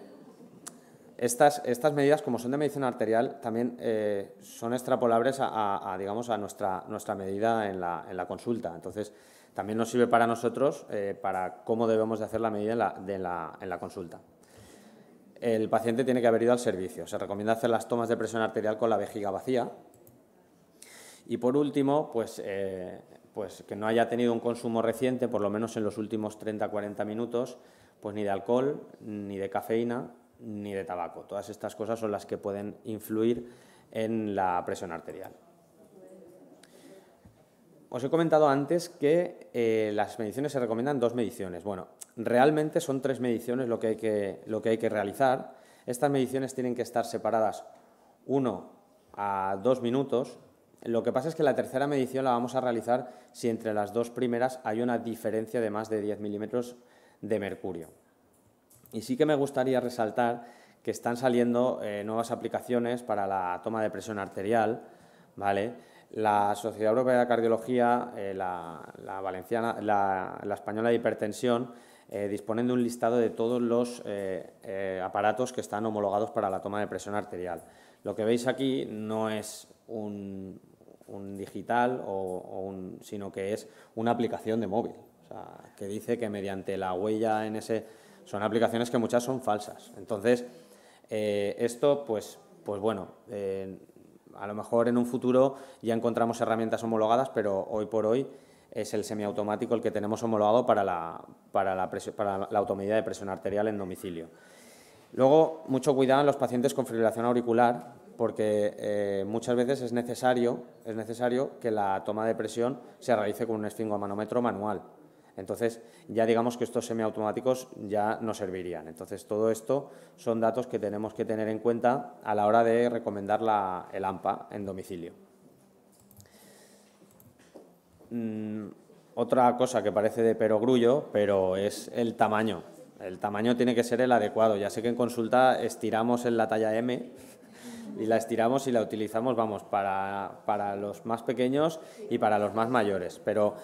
estas, estas, medidas, como son de medición arterial, también eh, son extrapolables a, digamos, a nuestra, nuestra medida en la, consulta. Entonces, también nos sirve para nosotros, eh, para cómo debemos de hacer la medida en la consulta el paciente tiene que haber ido al servicio. Se recomienda hacer las tomas de presión arterial con la vejiga vacía. Y por último, pues, eh, pues que no haya tenido un consumo reciente, por lo menos en los últimos 30-40 minutos, pues ni de alcohol, ni de cafeína, ni de tabaco. Todas estas cosas son las que pueden influir en la presión arterial. Os he comentado antes que eh, las mediciones se recomiendan dos mediciones. Bueno, Realmente son tres mediciones lo que hay que, realizar. Estas mediciones tienen que estar separadas uno a dos minutos. Lo que pasa es que la tercera medición la vamos a realizar si entre las dos primeras hay una diferencia de más de 10 milímetros de mercurio. Y sí que me gustaría resaltar que están saliendo eh, nuevas aplicaciones para la toma de presión arterial, ¿vale? La Sociedad Europea de Cardiología, eh, la, valenciana, la, española de hipertensión, eh, disponen de un listado de todos los eh, eh, aparatos que están homologados para la toma de presión arterial. Lo que veis aquí no es un, digital, o, un, sino que es una aplicación de móvil, que dice que mediante la huella en ese... Son aplicaciones que muchas son falsas. Entonces, esto, pues, pues bueno, a lo mejor en un futuro ya encontramos herramientas homologadas, pero hoy por hoy es el semiautomático el que tenemos homologado para la, para la, automedida de presión arterial en domicilio. Luego, mucho cuidado en los pacientes con fibrilación auricular, porque eh, muchas veces es necesario, es necesario que la toma de presión se realice con un manómetro manual. Entonces, ya digamos que estos semiautomáticos ya no servirían. Entonces, todo esto son datos que tenemos que tener en cuenta a la hora de recomendar la, el AMPA en domicilio. Mm, otra cosa que parece de perogrullo, pero es el tamaño. El tamaño tiene que ser el adecuado. Ya sé que en consulta estiramos en la talla M y la estiramos y la utilizamos, vamos, para, para los más pequeños y para los más mayores. Pero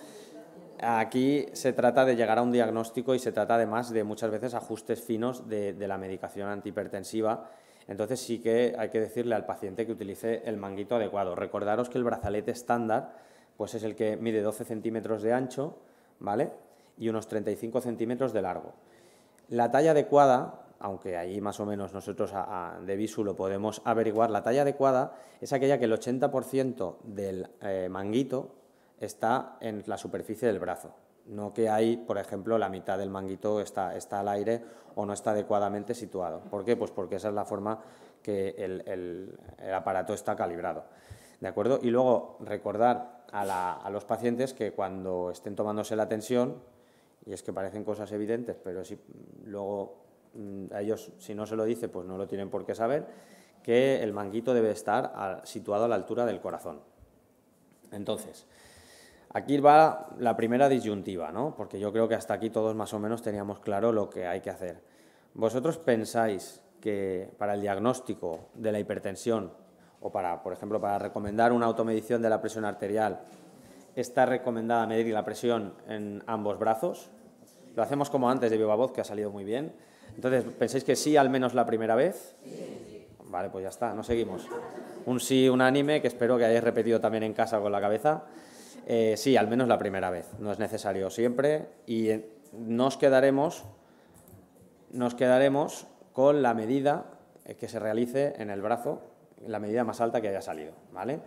aquí se trata de llegar a un diagnóstico y se trata además de muchas veces ajustes finos de, de, la medicación antihipertensiva. Entonces sí que hay que decirle al paciente que utilice el manguito adecuado. Recordaros que el brazalete estándar pues es el que mide 12 centímetros de ancho, ¿vale? Y unos 35 centímetros de largo. La talla adecuada, aunque ahí más o menos nosotros de visu lo podemos averiguar, la talla adecuada es aquella que el 80% del eh, manguito está en la superficie del brazo. No que hay, por ejemplo, la mitad del manguito está, al aire o no está adecuadamente situado. ¿Por qué? Pues porque esa es la forma que el, el aparato está calibrado. ¿De acuerdo? Y luego recordar a, los pacientes que cuando estén tomándose la tensión, y es que parecen cosas evidentes, pero si luego mm, a ellos si no se lo dice, pues no lo tienen por qué saber, que el manguito debe estar situado a la altura del corazón. Entonces, aquí va la primera disyuntiva, ¿no? porque yo creo que hasta aquí todos más o menos teníamos claro lo que hay que hacer. ¿Vosotros pensáis que para el diagnóstico de la hipertensión o para, por ejemplo, para recomendar una automedición de la presión arterial, está recomendada medir la presión en ambos brazos. Lo hacemos como antes de viva voz, que ha salido muy bien. Entonces, ¿pensáis que sí al menos la primera vez? Sí. Vale, pues ya está, no seguimos. Un sí unánime que espero que hayáis repetido también en casa con la cabeza. Eh, sí, al menos la primera vez. No es necesario siempre. Y eh, nos quedaremos, nos quedaremos con la medida que se realice en el brazo la medida más alta que haya salido. ¿vale?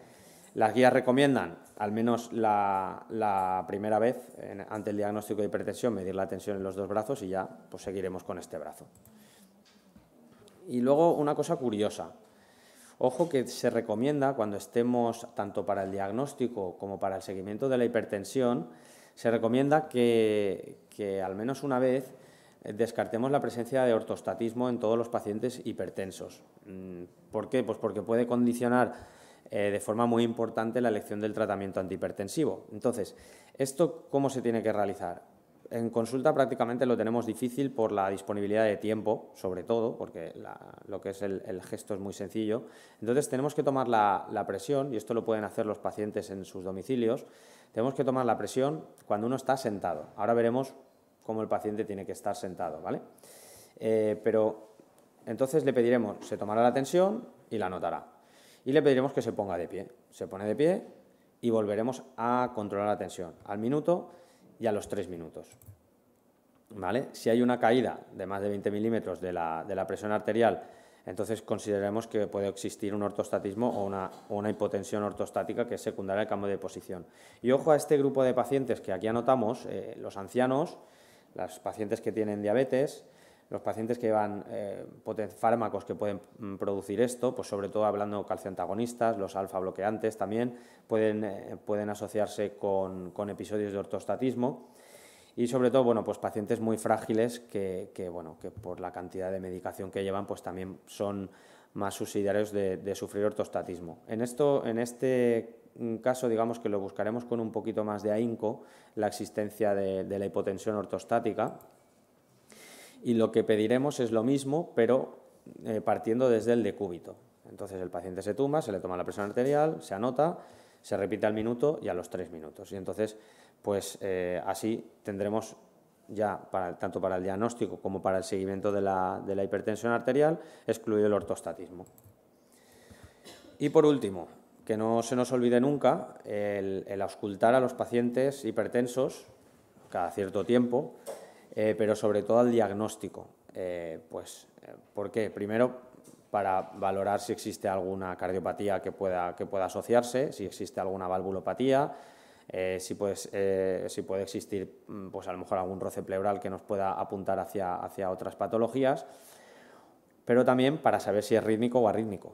Las guías recomiendan, al menos la, primera vez, ante el diagnóstico de hipertensión, medir la tensión en los dos brazos y ya pues, seguiremos con este brazo. Y luego una cosa curiosa. Ojo que se recomienda cuando estemos tanto para el diagnóstico como para el seguimiento de la hipertensión, se recomienda que al menos una vez eh, descartemos la presencia de ortostatismo en todos los pacientes hipertensos. Mm, ¿Por qué? Pues porque puede condicionar eh, de forma muy importante la elección del tratamiento antihipertensivo. Entonces, ¿esto cómo se tiene que realizar? En consulta prácticamente lo tenemos difícil por la disponibilidad de tiempo, sobre todo, porque lo que es el, gesto es muy sencillo. Entonces tenemos que tomar la presión, y esto lo pueden hacer los pacientes en sus domicilios, tenemos que tomar la presión cuando uno está sentado. Ahora veremos cómo el paciente tiene que estar sentado, ¿vale? Eh, pero entonces le pediremos, se tomará la tensión y la notará. Y le pediremos que se ponga de pie. Se pone de pie y volveremos a controlar la tensión al minuto y a los tres minutos. ¿Vale? Si hay una caída de más de 20 milímetros de la, presión arterial, entonces consideremos que puede existir un ortostatismo o una, hipotensión ortostática que es secundaria al cambio de posición. Y ojo a este grupo de pacientes que aquí anotamos, eh, los ancianos, las pacientes que tienen diabetes, los pacientes que llevan eh, fármacos que pueden mm, producir esto, pues sobre todo hablando calcioantagonistas, los alfa bloqueantes también, pueden, eh, pueden asociarse con, episodios de ortostatismo. Y sobre todo, bueno, pues pacientes muy frágiles que, bueno, que por la cantidad de medicación que llevan, pues también son más subsidiarios de, sufrir ortostatismo. En, esto, en este un caso, digamos, que lo buscaremos con un poquito más de ahínco, la existencia de, la hipotensión ortostática. Y lo que pediremos es lo mismo, pero eh, partiendo desde el decúbito. Entonces el paciente se tumba, se le toma la presión arterial, se anota, se repite al minuto y a los tres minutos. Y entonces, pues eh, así tendremos ya tanto para el diagnóstico como para el seguimiento de la hipertensión arterial, excluido el ortostatismo. Y por último, que no se nos olvide nunca el, auscultar a los pacientes hipertensos cada cierto tiempo, eh, pero sobre todo al diagnóstico. Eh, pues, eh, ¿Por qué? Primero, para valorar si existe alguna cardiopatía que pueda, que pueda asociarse, si existe alguna valvulopatía, si, pues, si, puede existir mm, pues a lo mejor algún roce pleural que nos pueda apuntar hacia, hacia otras patologías, pero también para saber si es rítmico o arrítmico,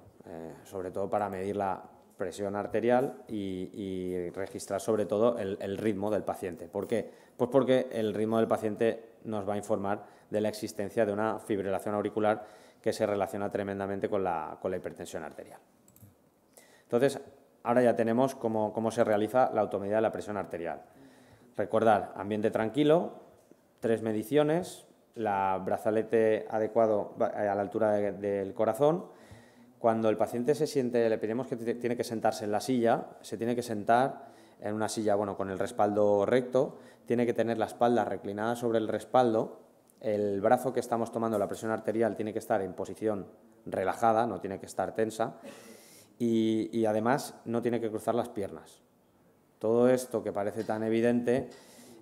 sobre todo para medir la, presión arterial y, registrar sobre todo el, ritmo del paciente. ¿Por qué? Pues porque el ritmo del paciente nos va a informar de la existencia de una fibrilación auricular que se relaciona tremendamente con la, hipertensión arterial. Entonces, ahora ya tenemos cómo, se realiza la automedida de la presión arterial. Recordar, ambiente tranquilo, tres mediciones, la brazalete adecuado eh, a la altura del corazón, cuando el paciente se siente, le pedimos que tiene que sentarse en la silla, se tiene que sentar en una silla bueno, con el respaldo recto, tiene que tener la espalda reclinada sobre el respaldo, el brazo que estamos tomando, la presión arterial, tiene que estar en posición relajada, no tiene que estar tensa, y, además no tiene que cruzar las piernas. Todo esto que parece tan evidente,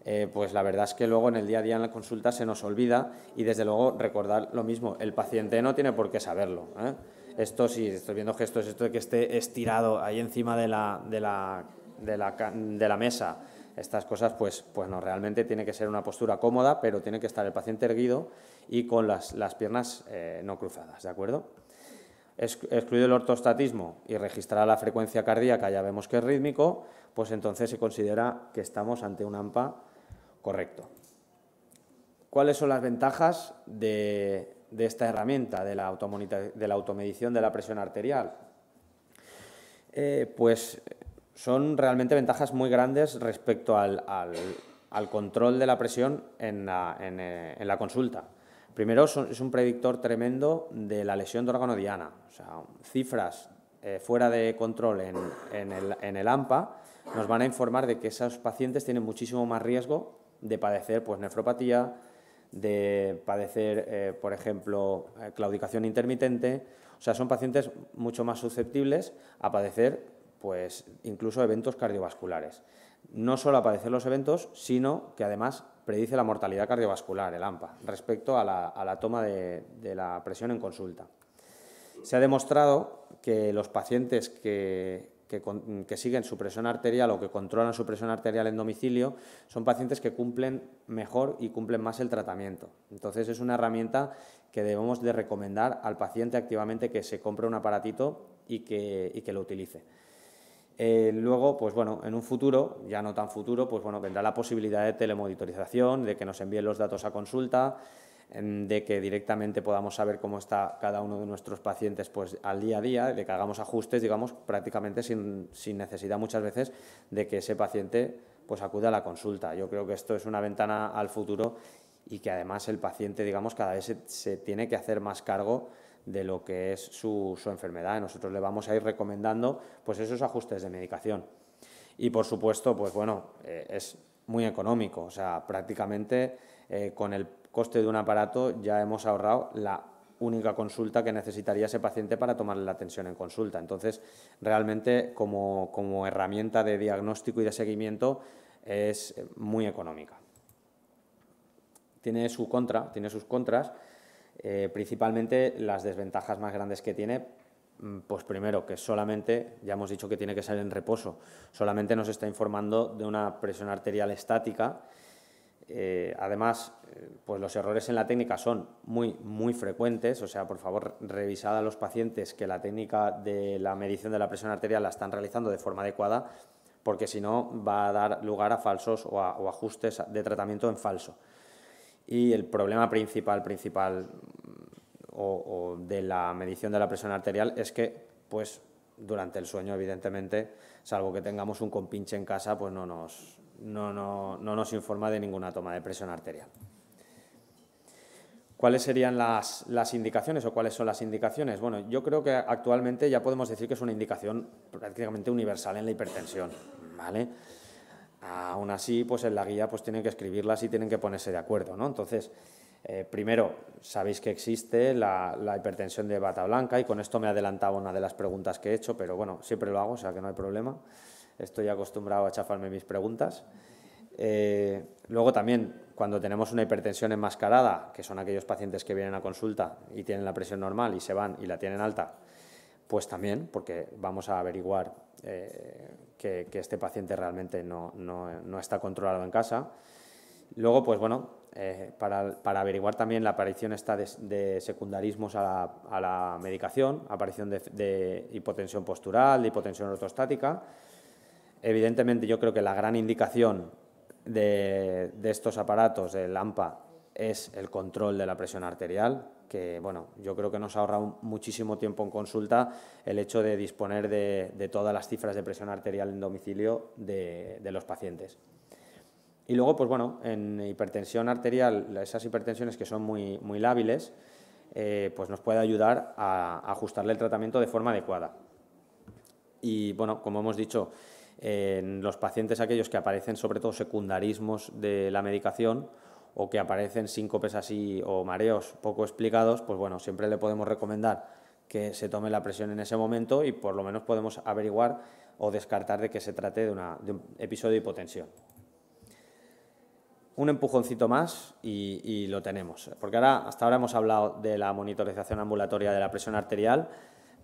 eh, pues la verdad es que luego en el día a día en la consulta se nos olvida y desde luego recordar lo mismo, el paciente no tiene por qué saberlo. ¿eh? Esto si estoy viendo gestos, esto de que esté estirado ahí encima de la, de de la, mesa. Estas cosas, pues, pues no, realmente tiene que ser una postura cómoda, pero tiene que estar el paciente erguido y con las, piernas eh, no cruzadas, ¿de acuerdo? excluido el ortostatismo y registrará la frecuencia cardíaca, ya vemos que es rítmico, pues entonces se considera que estamos ante un AMPA correcto. ¿Cuáles son las ventajas de, de esta herramienta de la, de la automedición de la presión arterial? Eh, pues son realmente ventajas muy grandes respecto al, control de la presión en la, eh, consulta. Primero, es un predictor tremendo de la lesión de órgano diana. O sea, cifras eh, fuera de control en, el, AMPA nos van a informar de que esos pacientes tienen muchísimo más riesgo de padecer pues, nefropatía, de padecer, eh, por ejemplo, eh, claudicación intermitente. O sea, son pacientes mucho más susceptibles a padecer pues, incluso eventos cardiovasculares. No solo a padecer los eventos, sino que además predice la mortalidad cardiovascular, el AMPA, respecto a la, toma de la presión en consulta. Se ha demostrado que los pacientes que, que, siguen su presión arterial o que controlan su presión arterial en domicilio son pacientes que cumplen mejor y cumplen más el tratamiento. Entonces es una herramienta que debemos de recomendar al paciente activamente que se compre un aparatito y que, lo utilice. Eh, luego, pues bueno, en un futuro, ya no tan futuro, pues bueno, vendrá la posibilidad de telemonitorización, de que nos envíen los datos a consulta, Em, de que directamente podamos saber cómo está cada uno de nuestros pacientes pues, al día a día, de que hagamos ajustes, digamos, prácticamente sin, sin necesidad muchas veces de que ese paciente pues, acuda a la consulta. Yo creo que esto es una ventana al futuro y que además el paciente, digamos, cada vez se, tiene que hacer más cargo de lo que es su, su enfermedad. Nosotros le vamos a ir recomendando pues, esos ajustes de medicación. Y por supuesto, pues bueno, eh, es muy económico, o sea, prácticamente eh, con el coste de un aparato ya hemos ahorrado la única consulta que necesitaría ese paciente para tomarle la tensión en consulta. Entonces, realmente como, herramienta de diagnóstico y de seguimiento es muy económica. Tiene su contra, tiene sus contras, eh, principalmente las desventajas más grandes que tiene, mm, pues primero que solamente, ya hemos dicho que tiene que ser en reposo, solamente nos está informando de una presión arterial estática eh, además, eh, pues los errores en la técnica son muy, muy frecuentes, o sea, por favor, revisad a los pacientes que la técnica de la medición de la presión arterial la están realizando de forma adecuada, porque si no va a dar lugar a falsos o, ajustes de tratamiento en falso. Y el problema principal, principal mm, de la medición de la presión arterial es que, pues, durante el sueño, evidentemente, salvo que tengamos un compinche en casa, pues no nos, no, nos informa de ninguna toma de presión arterial. ¿Cuáles serían las, indicaciones o cuáles son las indicaciones? Bueno, yo creo que actualmente ya podemos decir que es una indicación prácticamente universal en la hipertensión, ¿vale? Aún así, pues en la guía pues tienen que escribirlas y tienen que ponerse de acuerdo, ¿no? Entonces, eh, primero, sabéis que existe la, la, hipertensión de bata blanca y con esto me adelantaba una de las preguntas que he hecho, pero bueno, siempre lo hago, o sea que no hay problema estoy acostumbrado a chafarme mis preguntas. Eh, luego también, cuando tenemos una hipertensión enmascarada, que son aquellos pacientes que vienen a consulta y tienen la presión normal y se van y la tienen alta, pues también, porque vamos a averiguar eh, que, este paciente realmente no, está controlado en casa. Luego, pues bueno, eh, para, averiguar también la aparición esta de, secundarismos a la, medicación, aparición de, de hipotensión postural, de hipotensión ortostática, Evidentemente yo creo que la gran indicación de, estos aparatos, del AMPA, es el control de la presión arterial, que bueno, yo creo que nos ahorra ahorrado muchísimo tiempo en consulta el hecho de disponer de, todas las cifras de presión arterial en domicilio de, los pacientes. Y luego, pues bueno, en hipertensión arterial, esas hipertensiones que son muy, muy lábiles, eh, pues nos puede ayudar a, a ajustarle el tratamiento de forma adecuada. Y bueno, como hemos dicho, en los pacientes aquellos que aparecen sobre todo secundarismos de la medicación o que aparecen síncopes así o mareos poco explicados, pues bueno, siempre le podemos recomendar que se tome la presión en ese momento y por lo menos podemos averiguar o descartar de que se trate de, un episodio de hipotensión. Un empujoncito más y, y lo tenemos, porque ahora, hasta ahora hemos hablado de la monitorización ambulatoria de la presión arterial,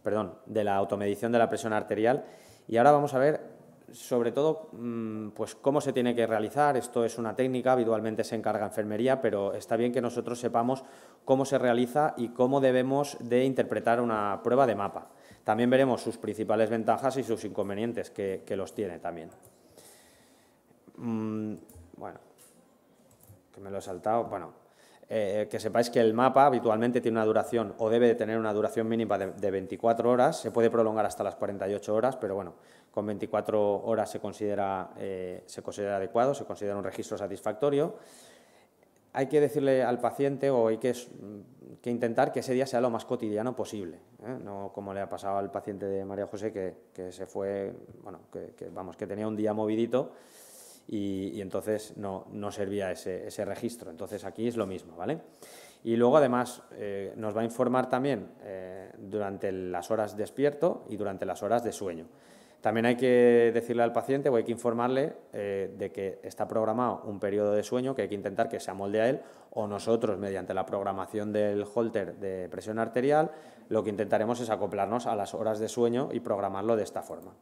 perdón, de la automedición de la presión arterial y ahora vamos a ver sobre todo, mm, pues cómo se tiene que realizar. Esto es una técnica, habitualmente se encarga enfermería, pero está bien que nosotros sepamos cómo se realiza y cómo debemos de interpretar una prueba de mapa. También veremos sus principales ventajas y sus inconvenientes que, que los tiene también. Mm, bueno, que me lo he saltado. Bueno, eh, que sepáis que el mapa habitualmente tiene una duración o debe de tener una duración mínima de, 24 horas, se puede prolongar hasta las 48 horas, pero bueno, con 24 horas eh, se considera, adecuado, se considera un registro satisfactorio. Hay que decirle al paciente o hay que, mm, intentar que ese día sea lo más cotidiano posible, ¿eh? no como le ha pasado al paciente de María José que, se fue, bueno, vamos, que tenía un día movidito y, entonces no, servía ese, registro. Entonces aquí es lo mismo, ¿vale? Y luego además eh, nos va a informar también eh, durante las horas despierto y durante las horas de sueño. También hay que decirle al paciente o hay que informarle eh, de que está programado un periodo de sueño que hay que intentar que se amolde a él o nosotros mediante la programación del holter de presión arterial lo que intentaremos es acoplarnos a las horas de sueño y programarlo de esta forma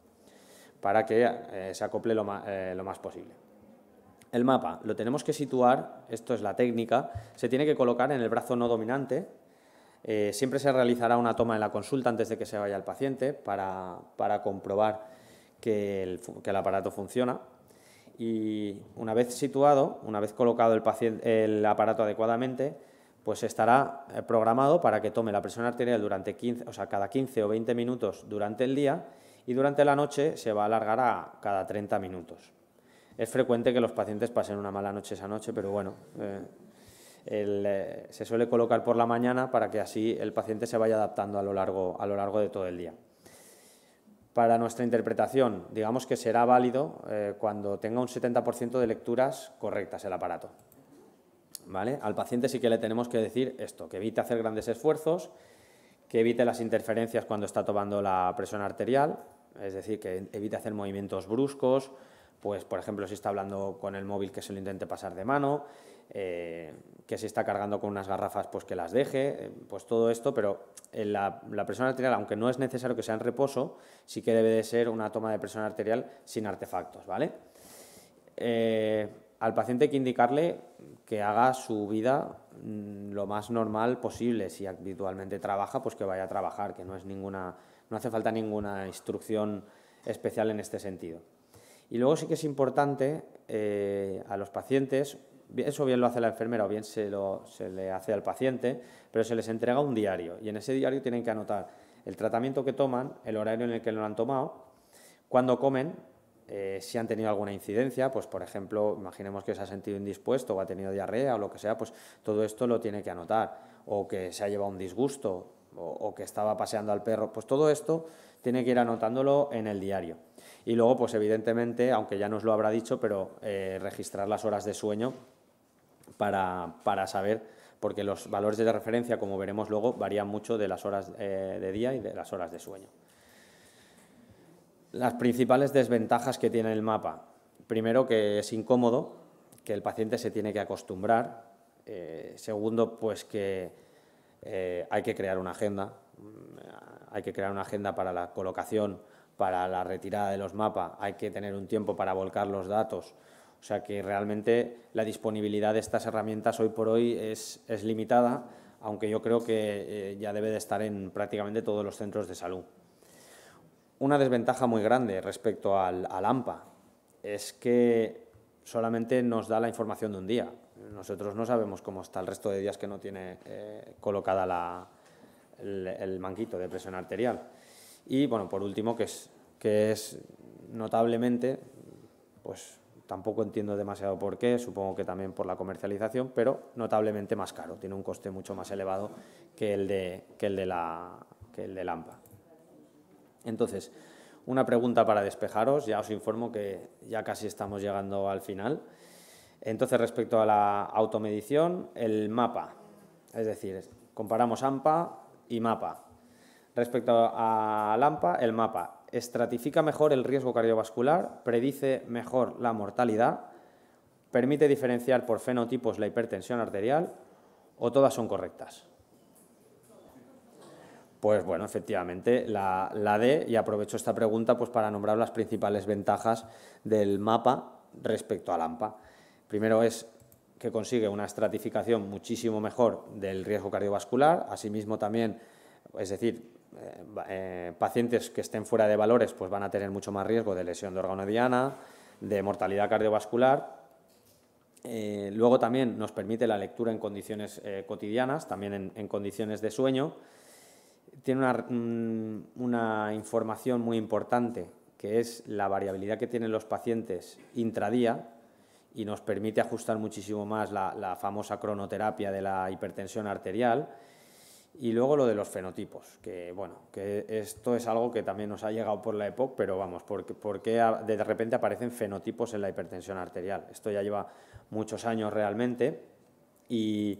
para que eh, se acople eh, lo, más posible. El mapa lo tenemos que situar, esto es la técnica, se tiene que colocar en el brazo no dominante, eh, siempre se realizará una toma en la consulta antes de que se vaya el paciente para, comprobar que el, aparato funciona. Y una vez situado, una vez colocado el, el aparato adecuadamente, pues estará programado para que tome la presión arterial durante 15, o sea, cada 15 o 20 minutos durante el día y durante la noche se va a alargar a cada 30 minutos. Es frecuente que los pacientes pasen una mala noche esa noche, pero bueno, eh, eh, se suele colocar por la mañana para que así el paciente se vaya adaptando a lo largo, a lo largo de todo el día. Para nuestra interpretación, digamos que será válido eh, cuando tenga un 70% de lecturas correctas el aparato. ¿Vale? Al paciente sí que le tenemos que decir esto, que evite hacer grandes esfuerzos, que evite las interferencias cuando está tomando la presión arterial, es decir, que evite hacer movimientos bruscos, pues por ejemplo si está hablando con el móvil que se lo intente pasar de mano, eh, que si está cargando con unas garrafas pues que las deje, eh, pues todo esto, pero eh, la, presión arterial, aunque no es necesario que sea en reposo, sí que debe de ser una toma de presión arterial sin artefactos, ¿vale? al paciente hay que indicarle que haga su vida mm, lo más normal posible, si habitualmente trabaja, pues que vaya a trabajar, que no es ninguna no hace falta ninguna instrucción especial en este sentido. Y luego sí que es importante eh, a los pacientes, eso bien lo hace la enfermera o bien se, lo, se le hace al paciente, pero se les entrega un diario y en ese diario tienen que anotar el tratamiento que toman, el horario en el que lo han tomado, cuando comen, eh, si han tenido alguna incidencia, pues por ejemplo, imaginemos que se ha sentido indispuesto o ha tenido diarrea o lo que sea, pues todo esto lo tiene que anotar, o que se ha llevado un disgusto, o, que estaba paseando al perro, pues todo esto tiene que ir anotándolo en el diario. Y luego, pues evidentemente, aunque ya nos lo habrá dicho, pero eh, registrar las horas de sueño para, saber, porque los valores de referencia, como veremos luego, varían mucho de las horas eh, de día y de las horas de sueño. Las principales desventajas que tiene el mapa. Primero, que es incómodo, que el paciente se tiene que acostumbrar. Eh, segundo, pues que eh, hay que crear una agenda, mm, hay que crear una agenda para la colocación, para la retirada de los mapas, hay que tener un tiempo para volcar los datos. O sea que realmente la disponibilidad de estas herramientas hoy por hoy es, limitada, aunque yo creo que eh, ya debe de estar en prácticamente todos los centros de salud. Una desventaja muy grande respecto al, al AMPA es que solamente nos da la información de un día. Nosotros no sabemos cómo está el resto de días que no tiene eh, colocada la, el, manquito de presión arterial. Y bueno, por último, que es, notablemente, pues tampoco entiendo demasiado por qué, supongo que también por la comercialización, pero notablemente más caro, tiene un coste mucho más elevado que el de, la, que el de Entonces, una pregunta para despejaros, ya os informo que ya casi estamos llegando al final. Entonces, respecto a la automedición, el mapa, es decir, comparamos AMPA y mapa. Respecto al AMPA, el mapa estratifica mejor el riesgo cardiovascular, predice mejor la mortalidad, permite diferenciar por fenotipos la hipertensión arterial o todas son correctas. Pues bueno, efectivamente, la, D, y aprovecho esta pregunta pues, para nombrar las principales ventajas del mapa respecto al AMPA. Primero es que consigue una estratificación muchísimo mejor del riesgo cardiovascular, asimismo también, es decir, eh, eh, pacientes que estén fuera de valores pues van a tener mucho más riesgo de lesión de órgano diana, de mortalidad cardiovascular. Eh, luego también nos permite la lectura en condiciones cotidianas, también en, condiciones de sueño. Tiene mm, una información muy importante, que es la variabilidad que tienen los pacientes intradía, y nos permite ajustar muchísimo más la, famosa cronoterapia de la hipertensión arterial. Y luego lo de los fenotipos, que bueno, que esto es algo que también nos ha llegado por la época pero vamos, ¿por qué, de repente aparecen fenotipos en la hipertensión arterial? Esto ya lleva muchos años realmente y,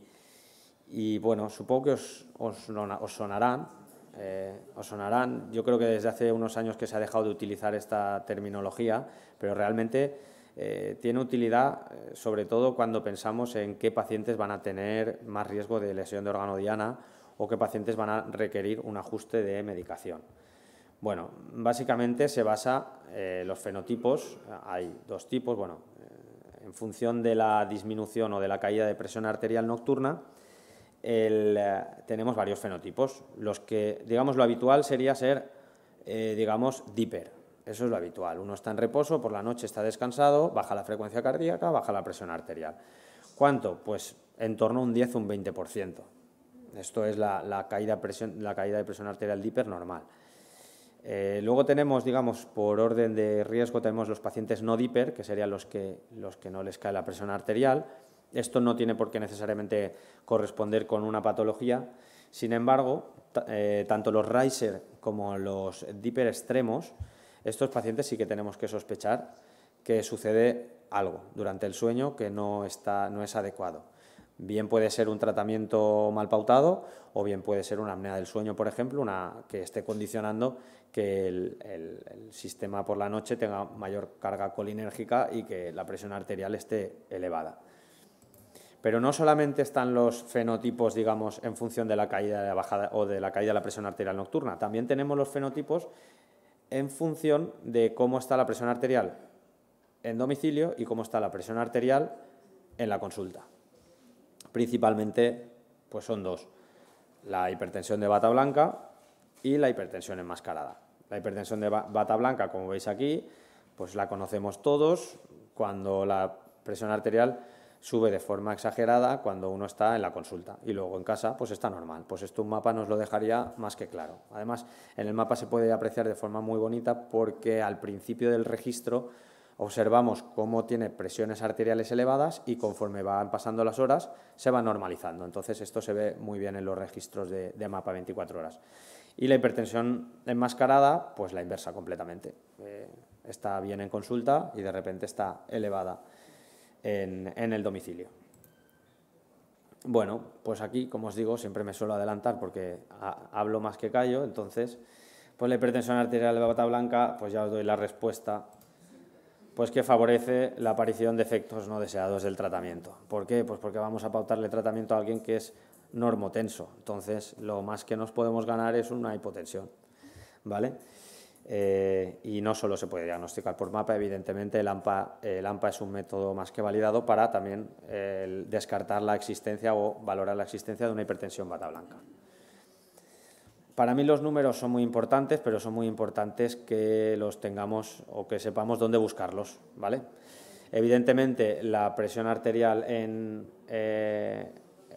bueno, supongo que os, os, sonarán, eh, os sonarán, yo creo que desde hace unos años que se ha dejado de utilizar esta terminología, pero realmente eh, tiene utilidad eh, sobre todo cuando pensamos en qué pacientes van a tener más riesgo de lesión de órgano diana o qué pacientes van a requerir un ajuste de medicación. Bueno, básicamente se basa eh, los fenotipos, hay dos tipos, bueno, en función de la disminución o de la caída de presión arterial nocturna, tenemos varios fenotipos. Los que, digamos, lo habitual sería ser, digamos, DIPER, eso es lo habitual. Uno está en reposo, por la noche está descansado, baja la frecuencia cardíaca, baja la presión arterial. ¿Cuánto? Pues en torno a un 10 o un 20%. Esto es la, caída, de presión arterial diper normal. Eh, luego tenemos, digamos, por orden de riesgo, tenemos los pacientes no DIPER, que serían los que, no les cae la presión arterial. Esto no tiene por qué necesariamente corresponder con una patología. Sin embargo, eh, tanto los riser como los DIPER extremos, estos pacientes sí que tenemos que sospechar que sucede algo durante el sueño que no, está, no es adecuado. Bien puede ser un tratamiento mal pautado o bien puede ser una apnea del sueño, por ejemplo, una que esté condicionando que el, el sistema por la noche tenga mayor carga colinérgica y que la presión arterial esté elevada. Pero no solamente están los fenotipos, digamos, en función de la caída de la bajada o de la caída de la presión arterial nocturna, también tenemos los fenotipos en función de cómo está la presión arterial en domicilio y cómo está la presión arterial en la consulta. Principalmente, pues son dos, la hipertensión de bata blanca y la hipertensión enmascarada. La hipertensión de bata blanca, como veis aquí, pues la conocemos todos cuando la presión arterial sube de forma exagerada cuando uno está en la consulta y luego en casa pues está normal. Pues esto un mapa nos lo dejaría más que claro. Además, en el mapa se puede apreciar de forma muy bonita porque al principio del registro observamos cómo tiene presiones arteriales elevadas y conforme van pasando las horas se va normalizando. Entonces esto se ve muy bien en los registros de, mapa 24 horas. Y la hipertensión enmascarada, pues la inversa completamente. Eh, está bien en consulta y de repente está elevada en, el domicilio. Bueno, pues aquí, como os digo, siempre me suelo adelantar porque hablo más que callo, entonces, pues la hipertensión arterial de bata blanca, pues ya os doy la respuesta, pues que favorece la aparición de efectos no deseados del tratamiento. ¿Por qué? Pues porque vamos a pautarle tratamiento a alguien que es normotenso, entonces lo más que nos podemos ganar es una hipotensión, ¿vale? Eh, y no solo se puede diagnosticar por mapa, evidentemente el AMPA, es un método más que validado para también eh, descartar la existencia o valorar la existencia de una hipertensión bata blanca. Para mí los números son muy importantes, pero son muy importantes que los tengamos o que sepamos dónde buscarlos, ¿vale? Evidentemente la presión arterial eh,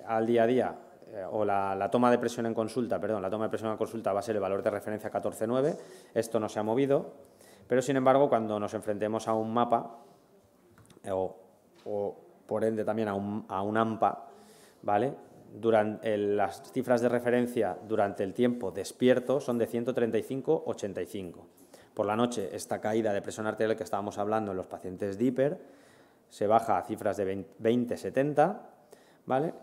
al día a día eh, o la, toma de presión en consulta, perdón, la toma de presión en consulta va a ser el valor de referencia 14.9, esto no se ha movido, pero sin embargo cuando nos enfrentemos a un mapa eh, o, por ende también a un, a AMPA, ¿vale? Durante eh, las cifras de referencia durante el tiempo despierto son de 135,85. Por la noche, esta caída de presión arterial que estábamos hablando en los pacientes DIPER se baja a cifras de 20-70, ¿vale?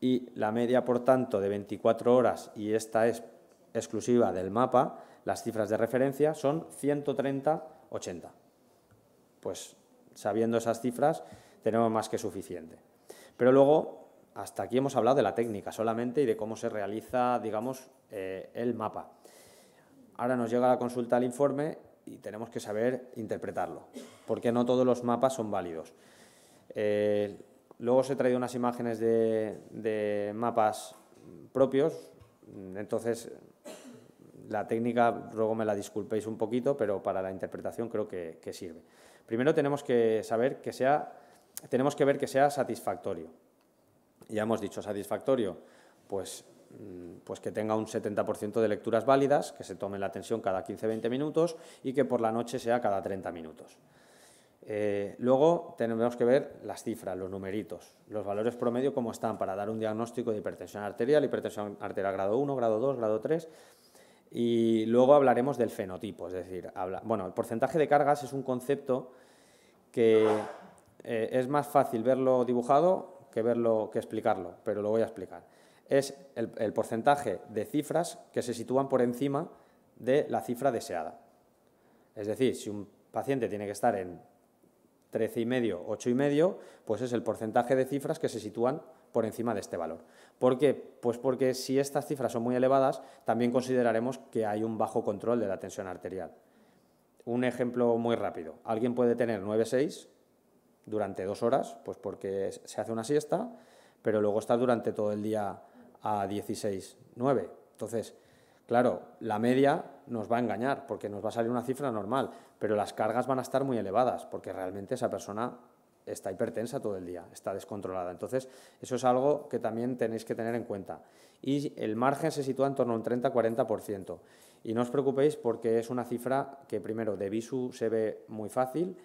y la media, por tanto, de 24 horas, y esta es exclusiva del mapa, las cifras de referencia son 130-80. Pues sabiendo esas cifras tenemos más que suficiente. Pero luego, hasta aquí hemos hablado de la técnica solamente y de cómo se realiza, digamos, eh, el mapa. Ahora nos llega la consulta al informe y tenemos que saber interpretarlo, porque no todos los mapas son válidos. Eh, Luego os he traído unas imágenes de, mapas propios, entonces la técnica, luego me la disculpéis un poquito, pero para la interpretación creo que, sirve. Primero tenemos que saber que sea, tenemos que ver que sea satisfactorio. Ya hemos dicho satisfactorio, pues, mm, pues que tenga un 70% de lecturas válidas, que se tome la tensión cada 15-20 minutos y que por la noche sea cada 30 minutos. Eh, luego tenemos que ver las cifras, los numeritos, los valores promedio cómo están para dar un diagnóstico de hipertensión arterial, hipertensión arterial grado 1, grado 2, grado 3. Y luego hablaremos del fenotipo, es decir, bueno, el porcentaje de cargas es un concepto que eh, es más fácil verlo dibujado que verlo que explicarlo, pero lo voy a explicar. Es el porcentaje de cifras que se sitúan por encima de la cifra deseada. Es decir, si un paciente tiene que estar en y medio, y medio, pues es el porcentaje de cifras que se sitúan por encima de este valor. ¿Por qué? Pues porque si estas cifras son muy elevadas, también consideraremos que hay un bajo control de la tensión arterial. Un ejemplo muy rápido. Alguien puede tener 9,6 durante dos horas, pues porque se hace una siesta, pero luego está durante todo el día a 16,9. Entonces, Claro, la media nos va a engañar porque nos va a salir una cifra normal, pero las cargas van a estar muy elevadas porque realmente esa persona está hipertensa todo el día, está descontrolada. Entonces, eso es algo que también tenéis que tener en cuenta. Y el margen se sitúa en torno a un 30-40%. Y no os preocupéis porque es una cifra que primero de visu se ve muy fácil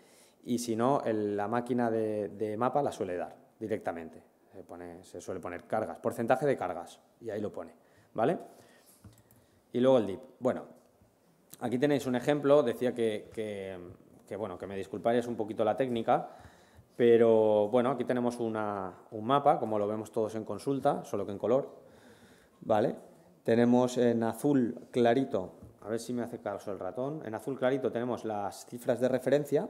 y si no, la máquina de, mapa la suele dar directamente. Se, se suele poner cargas, porcentaje de cargas, y ahí lo pone. ¿Vale? Y luego el dip. Bueno, aquí tenéis un ejemplo. Decía que, bueno, que me disculparéis un poquito la técnica, pero bueno, aquí tenemos un mapa, como lo vemos todos en consulta, solo que en color. ¿Vale? Tenemos en azul clarito, a ver si me hace caso el ratón, en azul clarito tenemos las cifras de referencia,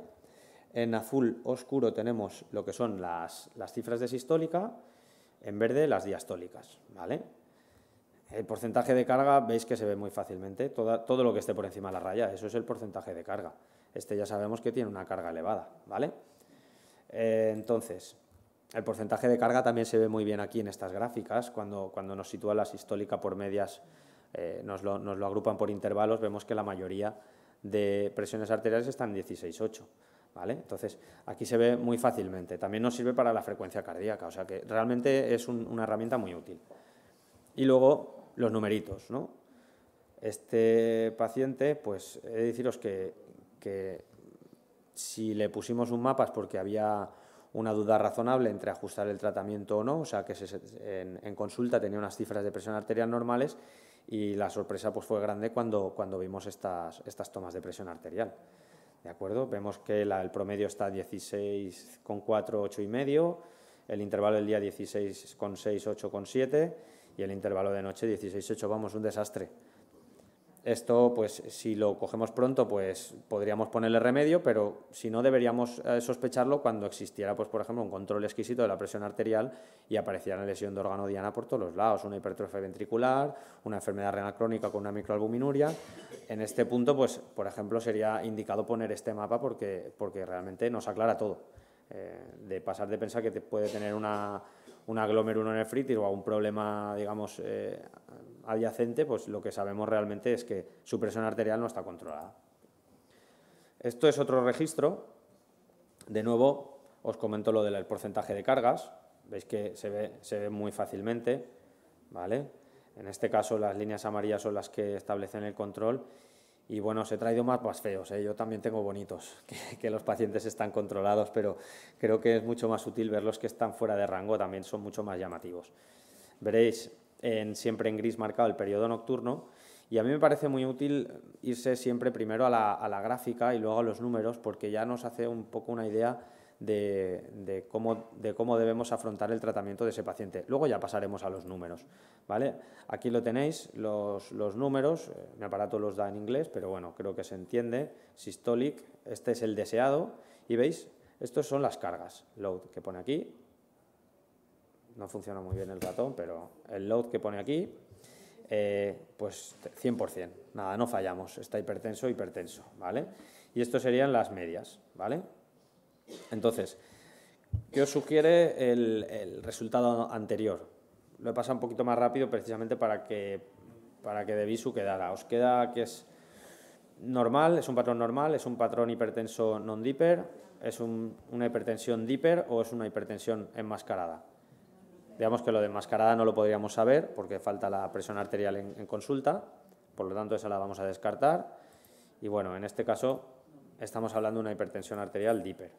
en azul oscuro tenemos lo que son las, las cifras de sistólica, en verde las diastólicas, ¿vale? El porcentaje de carga veis que se ve muy fácilmente, todo lo que esté por encima de la raya, eso es el porcentaje de carga. Este ya sabemos que tiene una carga elevada, ¿vale? Eh, entonces, el porcentaje de carga también se ve muy bien aquí en estas gráficas, cuando, cuando nos sitúa la sistólica por medias, eh, nos, lo, agrupan por intervalos, vemos que la mayoría de presiones arteriales están en 16,8. ¿Vale? Entonces, aquí se ve muy fácilmente. También nos sirve para la frecuencia cardíaca, o sea que realmente es una herramienta muy útil. Y luego, los numeritos. ¿no? Este paciente, pues he de deciros que, si le pusimos un mapa es porque había una duda razonable entre ajustar el tratamiento o no, o sea que en, consulta tenía unas cifras de presión arterial normales y la sorpresa pues, fue grande cuando, cuando vimos estas, estas tomas de presión arterial. ¿De acuerdo? Vemos que el promedio está 16,4, 8,5, el intervalo del día 16,6, 8,7 y el intervalo de noche 16-8, vamos, un desastre. Esto, pues, si lo cogemos pronto, pues podríamos ponerle remedio, pero si no, deberíamos eh, sospecharlo cuando existiera, pues, por ejemplo, un control exquisito de la presión arterial y apareciera una lesión de órgano diana por todos los lados, una hipertrofia ventricular, una enfermedad renal crónica con una microalbuminuria. En este punto, pues, por ejemplo, sería indicado poner este mapa porque, porque realmente nos aclara todo. Eh, de pasar de pensar que te puede tener una una glomerulonefritis o a un problema, digamos, eh, adyacente, pues lo que sabemos realmente es que su presión arterial no está controlada. Esto es otro registro. De nuevo, os comento lo del porcentaje de cargas. Veis que se ve, se ve muy fácilmente. ¿vale? En este caso, las líneas amarillas son las que establecen el control y bueno, se he traído más, más feos, ¿eh? yo también tengo bonitos, *laughs* que, los pacientes están controlados, pero creo que es mucho más útil ver los que están fuera de rango, también son mucho más llamativos. Veréis siempre en gris marcado el periodo nocturno y a mí me parece muy útil irse siempre primero a la, a la gráfica y luego a los números porque ya nos hace un poco una idea de, cómo, debemos afrontar el tratamiento de ese paciente. Luego ya pasaremos a los números. ¿vale? Aquí lo tenéis, los, números, eh, mi aparato los da en inglés, pero bueno, creo que se entiende. Systolic, este es el deseado, y veis, estos son las cargas, load que pone aquí, no funciona muy bien el ratón, pero el load que pone aquí, eh, pues 100%, nada, no fallamos, está hipertenso, hipertenso, ¿vale? Y esto serían las medias, ¿vale? Entonces, ¿qué os sugiere el, resultado anterior? Lo he pasado un poquito más rápido precisamente para que, para que de quedara. Os queda que es normal, es un patrón normal, es un patrón hipertenso non-dipper, es una hipertensión dipper o es una hipertensión enmascarada. Digamos que lo de enmascarada no lo podríamos saber porque falta la presión arterial en, consulta, por lo tanto esa la vamos a descartar. Y bueno, en este caso estamos hablando de una hipertensión arterial dipper.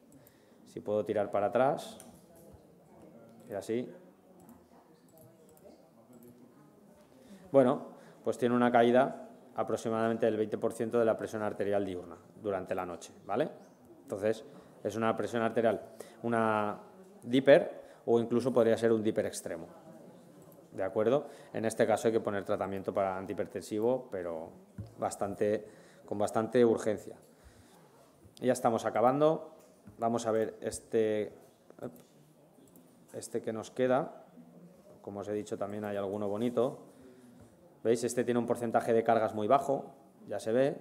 Si puedo tirar para atrás, y así. Bueno, pues tiene una caída aproximadamente del 20% de la presión arterial diurna durante la noche, ¿vale? Entonces, es una presión arterial, una diper o incluso podría ser un diper extremo, ¿de acuerdo? En este caso hay que poner tratamiento para antihipertensivo, pero bastante, con bastante urgencia. Ya estamos acabando. Vamos a ver este, este que nos queda. Como os he dicho, también hay alguno bonito. ¿Veis? Este tiene un porcentaje de cargas muy bajo, ya se ve.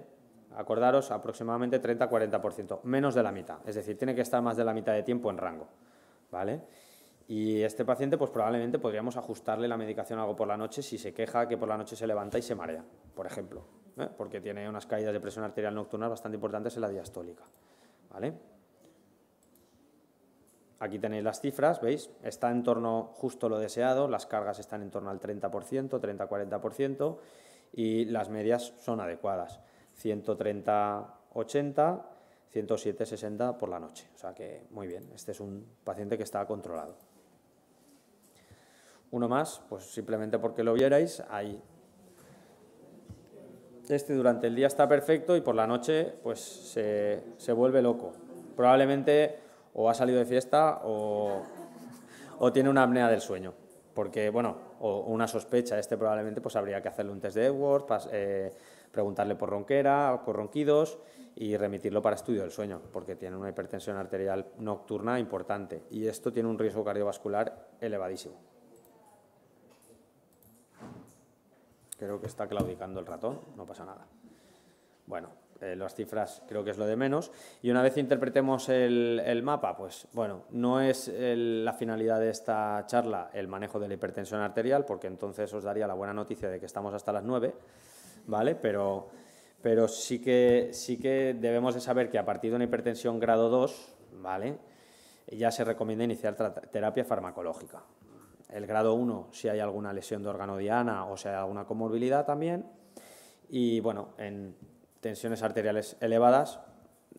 Acordaros, aproximadamente 30-40%, menos de la mitad. Es decir, tiene que estar más de la mitad de tiempo en rango. ¿Vale? Y este paciente, pues probablemente podríamos ajustarle la medicación algo por la noche si se queja que por la noche se levanta y se marea, por ejemplo, ¿eh? porque tiene unas caídas de presión arterial nocturna bastante importantes en la diastólica. ¿Vale? Aquí tenéis las cifras, ¿veis? Está en torno justo lo deseado, las cargas están en torno al 30%, 30-40% y las medias son adecuadas. 130-80, 107-60 por la noche. O sea que muy bien, este es un paciente que está controlado. Uno más, pues simplemente porque lo vierais, ahí. este durante el día está perfecto y por la noche pues se, se vuelve loco. Probablemente o ha salido de fiesta o, tiene una apnea del sueño. Porque, bueno, o una sospecha, este probablemente pues habría que hacerle un test de Edwards, eh, preguntarle por ronquera, por ronquidos y remitirlo para estudio del sueño, porque tiene una hipertensión arterial nocturna importante y esto tiene un riesgo cardiovascular elevadísimo. Creo que está claudicando el ratón, no pasa nada. Bueno, eh, las cifras creo que es lo de menos. Y una vez interpretemos el, mapa, pues bueno, no es la finalidad de esta charla el manejo de la hipertensión arterial, porque entonces os daría la buena noticia de que estamos hasta las 9, ¿vale? Pero, pero sí, que, sí que debemos de saber que a partir de una hipertensión grado 2, ¿vale? Ya se recomienda iniciar terapia farmacológica. El grado 1, si hay alguna lesión de órgano diana o sea alguna comorbilidad también. Y bueno, en tensiones arteriales elevadas,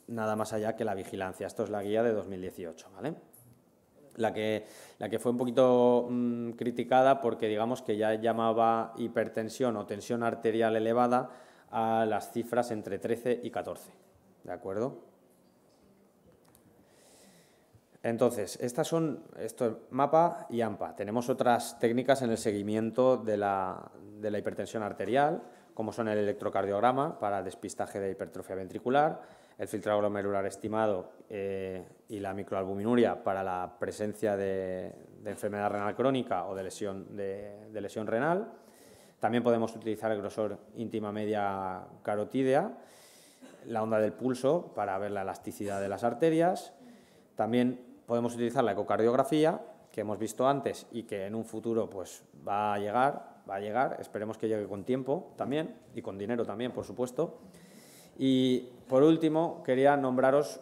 nada más allá que la vigilancia. Esto es la guía de 2018, ¿vale? La que, fue un poquito mm, criticada porque digamos que ya llamaba hipertensión o tensión arterial elevada a las cifras entre 13 y 14, ¿de acuerdo? Entonces, estas son esto es MAPA y AMPA. Tenemos otras técnicas en el seguimiento de la hipertensión arterial, como son el electrocardiograma para despistaje de hipertrofia ventricular, el filtrado glomerular estimado eh, y la microalbuminuria para la presencia de, enfermedad renal crónica o de lesión, de lesión renal. También podemos utilizar el grosor íntima media carotídea, la onda del pulso para ver la elasticidad de las arterias. También podemos utilizar la ecocardiografía, que hemos visto antes y que en un futuro pues, va a llegar va a llegar, esperemos que llegue con tiempo también y con dinero también, por supuesto. Y por último, quería nombraros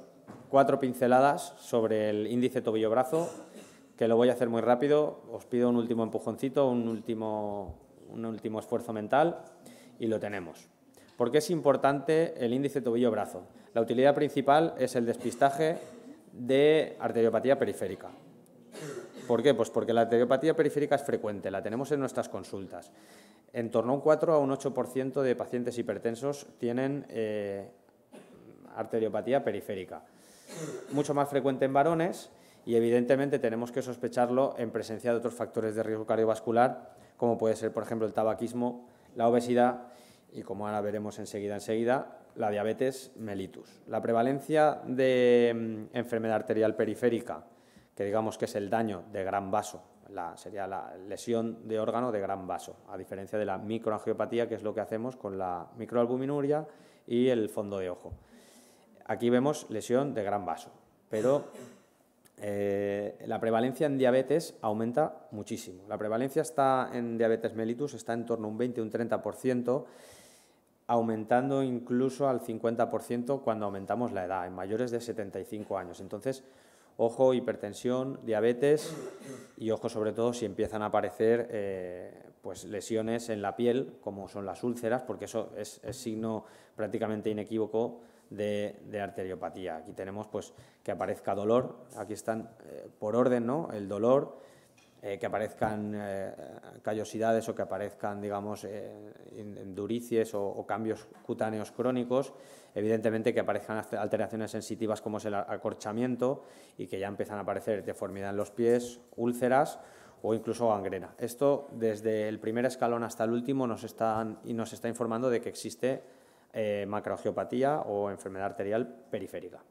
cuatro pinceladas sobre el índice tobillo-brazo, que lo voy a hacer muy rápido. Os pido un último empujoncito, un último, un último esfuerzo mental y lo tenemos. ¿Por qué es importante el índice tobillo-brazo? La utilidad principal es el despistaje de arteriopatía periférica. ¿Por qué? Pues porque la arteriopatía periférica es frecuente, la tenemos en nuestras consultas. En torno a un 4 a un 8% de pacientes hipertensos tienen eh, arteriopatía periférica. Mucho más frecuente en varones y evidentemente tenemos que sospecharlo en presencia de otros factores de riesgo cardiovascular, como puede ser, por ejemplo, el tabaquismo, la obesidad y, como ahora veremos enseguida, enseguida, la diabetes mellitus. La prevalencia de mm, enfermedad arterial periférica que digamos que es el daño de gran vaso, sería la lesión de órgano de gran vaso, a diferencia de la microangiopatía, que es lo que hacemos con la microalbuminuria y el fondo de ojo. Aquí vemos lesión de gran vaso, pero eh, la prevalencia en diabetes aumenta muchísimo. La prevalencia está en diabetes mellitus está en torno a un 20 un 30%, aumentando incluso al 50% cuando aumentamos la edad, en mayores de 75 años. Entonces, ojo, hipertensión, diabetes y ojo sobre todo si empiezan a aparecer eh, pues lesiones en la piel, como son las úlceras, porque eso es, signo prácticamente inequívoco de, arteriopatía. Aquí tenemos pues que aparezca dolor, aquí están eh, por orden, ¿no? El dolor, eh, que aparezcan eh, callosidades o que aparezcan, digamos, en eh, o, o, cambios cutáneos crónicos, evidentemente que aparezcan alteraciones sensitivas como es el acorchamiento y que ya empiezan a aparecer deformidad en los pies, úlceras o incluso gangrena. Esto desde el primer escalón hasta el último nos están y nos está informando de que existe macrogeopatía o enfermedad arterial periférica.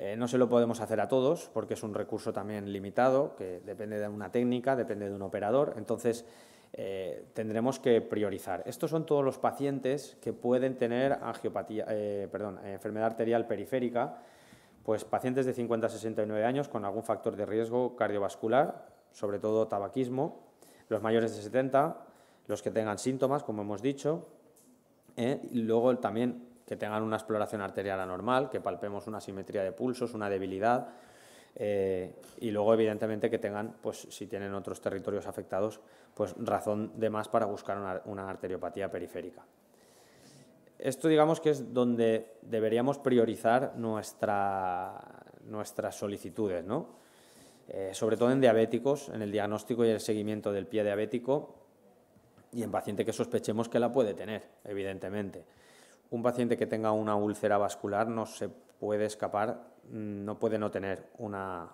Eh, no se lo podemos hacer a todos porque es un recurso también limitado, que depende de una técnica, depende de un operador. Entonces, eh, tendremos que priorizar. Estos son todos los pacientes que pueden tener angiopatía, eh, perdón, enfermedad arterial periférica, pues pacientes de 50 a 69 años con algún factor de riesgo cardiovascular, sobre todo tabaquismo, los mayores de 70, los que tengan síntomas, como hemos dicho, y luego también que tengan una exploración arterial anormal, que palpemos una simetría de pulsos, una debilidad, eh, y luego evidentemente que tengan, pues si tienen otros territorios afectados, pues razón de más para buscar una, arteriopatía periférica. Esto digamos que es donde deberíamos priorizar nuestras solicitudes, ¿no? Eh, sobre todo en diabéticos, en el diagnóstico y el seguimiento del pie diabético y en paciente que sospechemos que la puede tener, evidentemente un paciente que tenga una úlcera vascular no se puede escapar, mm, no puede no tener un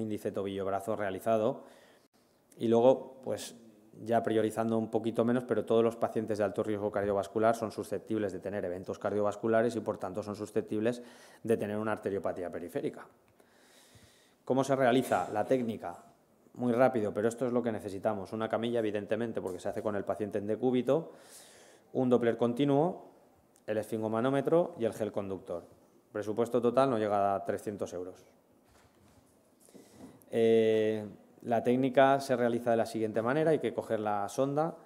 índice tobillo-brazo realizado. Y luego, pues ya priorizando un poquito menos, pero todos los pacientes de alto riesgo cardiovascular son susceptibles de tener eventos cardiovasculares y por tanto son susceptibles de tener una arteriopatía periférica. ¿Cómo se realiza la técnica? Muy rápido, pero esto es lo que necesitamos. Una camilla, evidentemente, porque se hace con el paciente en decúbito un Doppler continuo, el esfingomanómetro y el gel conductor. presupuesto total no llega a 300 euros. Eh, la técnica se realiza de la siguiente manera, hay que coger la sonda,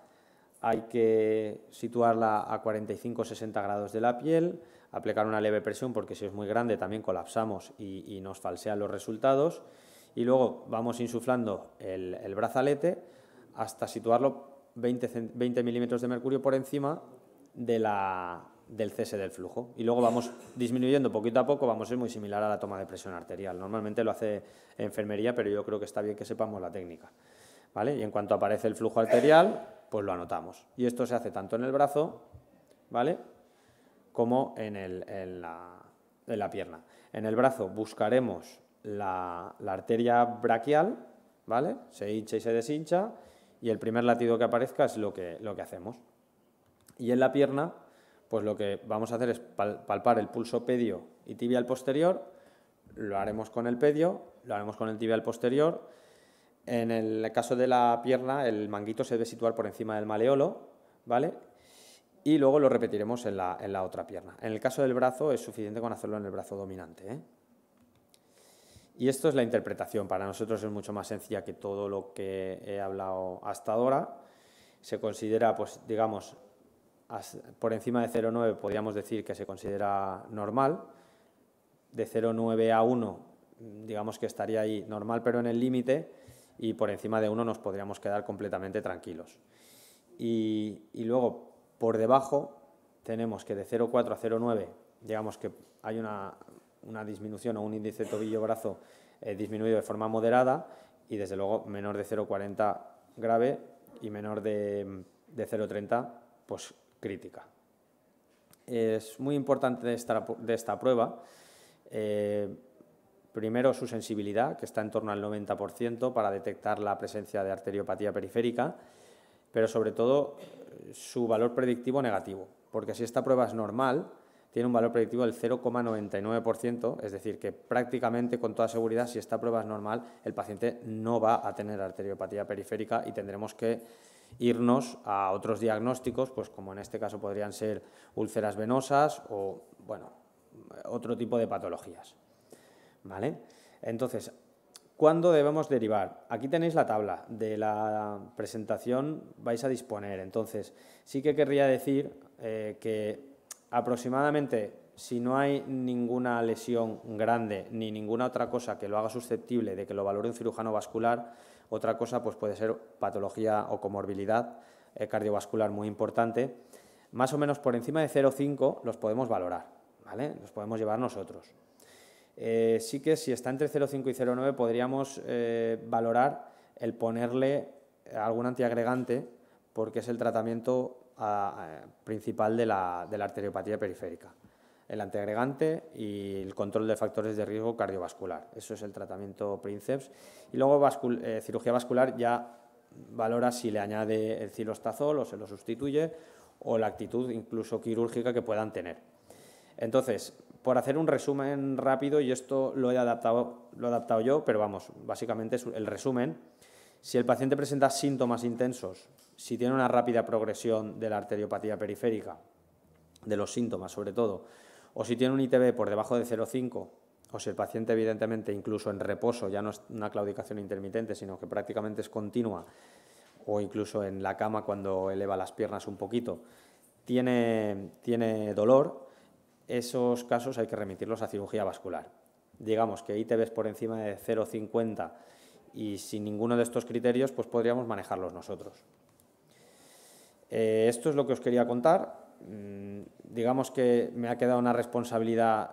hay que situarla a 45-60 grados de la piel, aplicar una leve presión porque si es muy grande también colapsamos y, nos falsean los resultados y luego vamos insuflando el, el brazalete hasta situarlo 20, milímetros de mercurio por encima del cese del flujo. Y luego vamos disminuyendo poquito a poco, vamos a ser muy similar a la toma de presión arterial. Normalmente lo hace enfermería, pero yo creo que está bien que sepamos la técnica. ¿Vale? Y en cuanto aparece el flujo arterial, pues lo anotamos. Y esto se hace tanto en el brazo, ¿vale? Como en, el, en, la, pierna. En el brazo buscaremos la, arteria braquial, ¿vale? Se hincha y se deshincha y el primer latido que aparezca es lo que, lo que hacemos. Y en la pierna, pues lo que vamos a hacer es palpar el pulso pedio y tibial posterior, lo haremos con el pedio, lo haremos con el tibial posterior. En el caso de la pierna, el manguito se debe situar por encima del maleolo, ¿vale? Y luego lo repetiremos en la, en la otra pierna. En el caso del brazo, es suficiente con hacerlo en el brazo dominante, ¿eh? Y esto es la interpretación. Para nosotros es mucho más sencilla que todo lo que he hablado hasta ahora. Se considera, pues, digamos, por encima de 0,9 podríamos decir que se considera normal. De 0,9 a 1, digamos que estaría ahí normal, pero en el límite. Y por encima de 1 nos podríamos quedar completamente tranquilos. Y, luego, por debajo, tenemos que de 0,4 a 0,9, digamos que hay una una disminución o un índice tobillo-brazo eh, disminuido de forma moderada y desde luego menor de 0,40 grave y menor de, 0,30 pues, crítica. Es muy importante de esta, prueba, eh, primero su sensibilidad, que está en torno al 90% para detectar la presencia de arteriopatía periférica, pero sobre todo su valor predictivo negativo, porque si esta prueba es normal, tiene un valor predictivo del 0,99%, es decir, que prácticamente con toda seguridad, si esta prueba es normal, el paciente no va a tener arteriopatía periférica y tendremos que irnos a otros diagnósticos, pues como en este caso podrían ser úlceras venosas o, bueno, otro tipo de patologías. ¿Vale? Entonces, ¿Cuándo debemos derivar? Aquí tenéis la tabla de la presentación, vais a disponer. Entonces, sí que querría decir eh, que aproximadamente, si no hay ninguna lesión grande ni ninguna otra cosa que lo haga susceptible de que lo valore un cirujano vascular, otra cosa pues puede ser patología o comorbilidad eh, cardiovascular muy importante. Más o menos por encima de 0,5 los podemos valorar, ¿vale? Los podemos llevar nosotros. Eh, sí que si está entre 0,5 y 0,9 podríamos eh, valorar el ponerle algún antiagregante porque es el tratamiento eh, principal de la, arteriopatía periférica, el antiagregante y el control de factores de riesgo cardiovascular. Eso es el tratamiento PRINCEPS. Y luego eh, cirugía vascular ya valora si le añade el cilostazol o se lo sustituye o la actitud incluso quirúrgica que puedan tener. Entonces, por hacer un resumen rápido, y esto lo he adaptado, lo he adaptado yo, pero vamos, básicamente es el resumen si el paciente presenta síntomas intensos, si tiene una rápida progresión de la arteriopatía periférica, de los síntomas sobre todo, o si tiene un ITB por debajo de 0,5, o si el paciente evidentemente incluso en reposo, ya no es una claudicación intermitente, sino que prácticamente es continua, o incluso en la cama cuando eleva las piernas un poquito, tiene, dolor, esos casos hay que remitirlos a cirugía vascular. Digamos que es por encima de 0,50 y sin ninguno de estos criterios pues podríamos manejarlos nosotros. Eh, esto es lo que os quería contar. Mm, digamos que me ha quedado una responsabilidad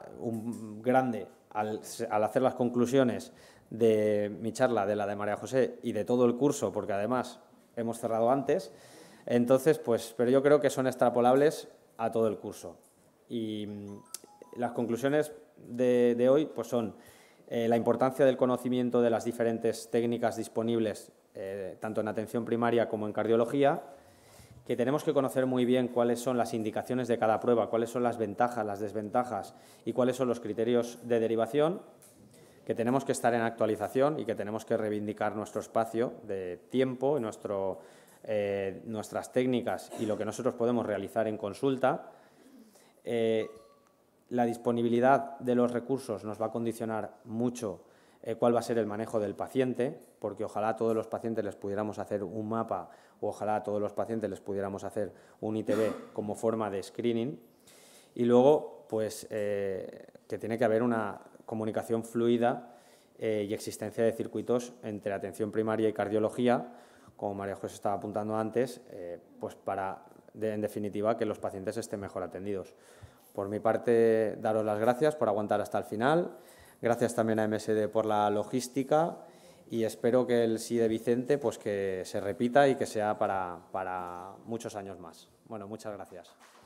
grande al, hacer las conclusiones de mi charla, de la de María José y de todo el curso, porque además hemos cerrado antes. Entonces, pues, pero yo creo que son extrapolables a todo el curso. Y mm, las conclusiones de, hoy pues son eh, la importancia del conocimiento de las diferentes técnicas disponibles, eh, tanto en atención primaria como en cardiología, que tenemos que conocer muy bien cuáles son las indicaciones de cada prueba, cuáles son las ventajas, las desventajas y cuáles son los criterios de derivación, que tenemos que estar en actualización y que tenemos que reivindicar nuestro espacio de tiempo, nuestro, eh, nuestras técnicas y lo que nosotros podemos realizar en consulta la disponibilidad de los recursos nos va a condicionar mucho eh, cuál va a ser el manejo del paciente, porque ojalá a todos los pacientes les pudiéramos hacer un mapa o ojalá a todos los pacientes les pudiéramos hacer un ITB como forma de screening. Y luego, pues, eh, que tiene que haber una comunicación fluida eh, y existencia de circuitos entre atención primaria y cardiología, como María José estaba apuntando antes, pues para, en definitiva, que los pacientes estén mejor atendidos. Por mi parte, daros las gracias por aguantar hasta el final. Gracias también a MSD por la logística y espero que el sí de Vicente pues que se repita y que sea para, para muchos años más. Bueno, muchas gracias.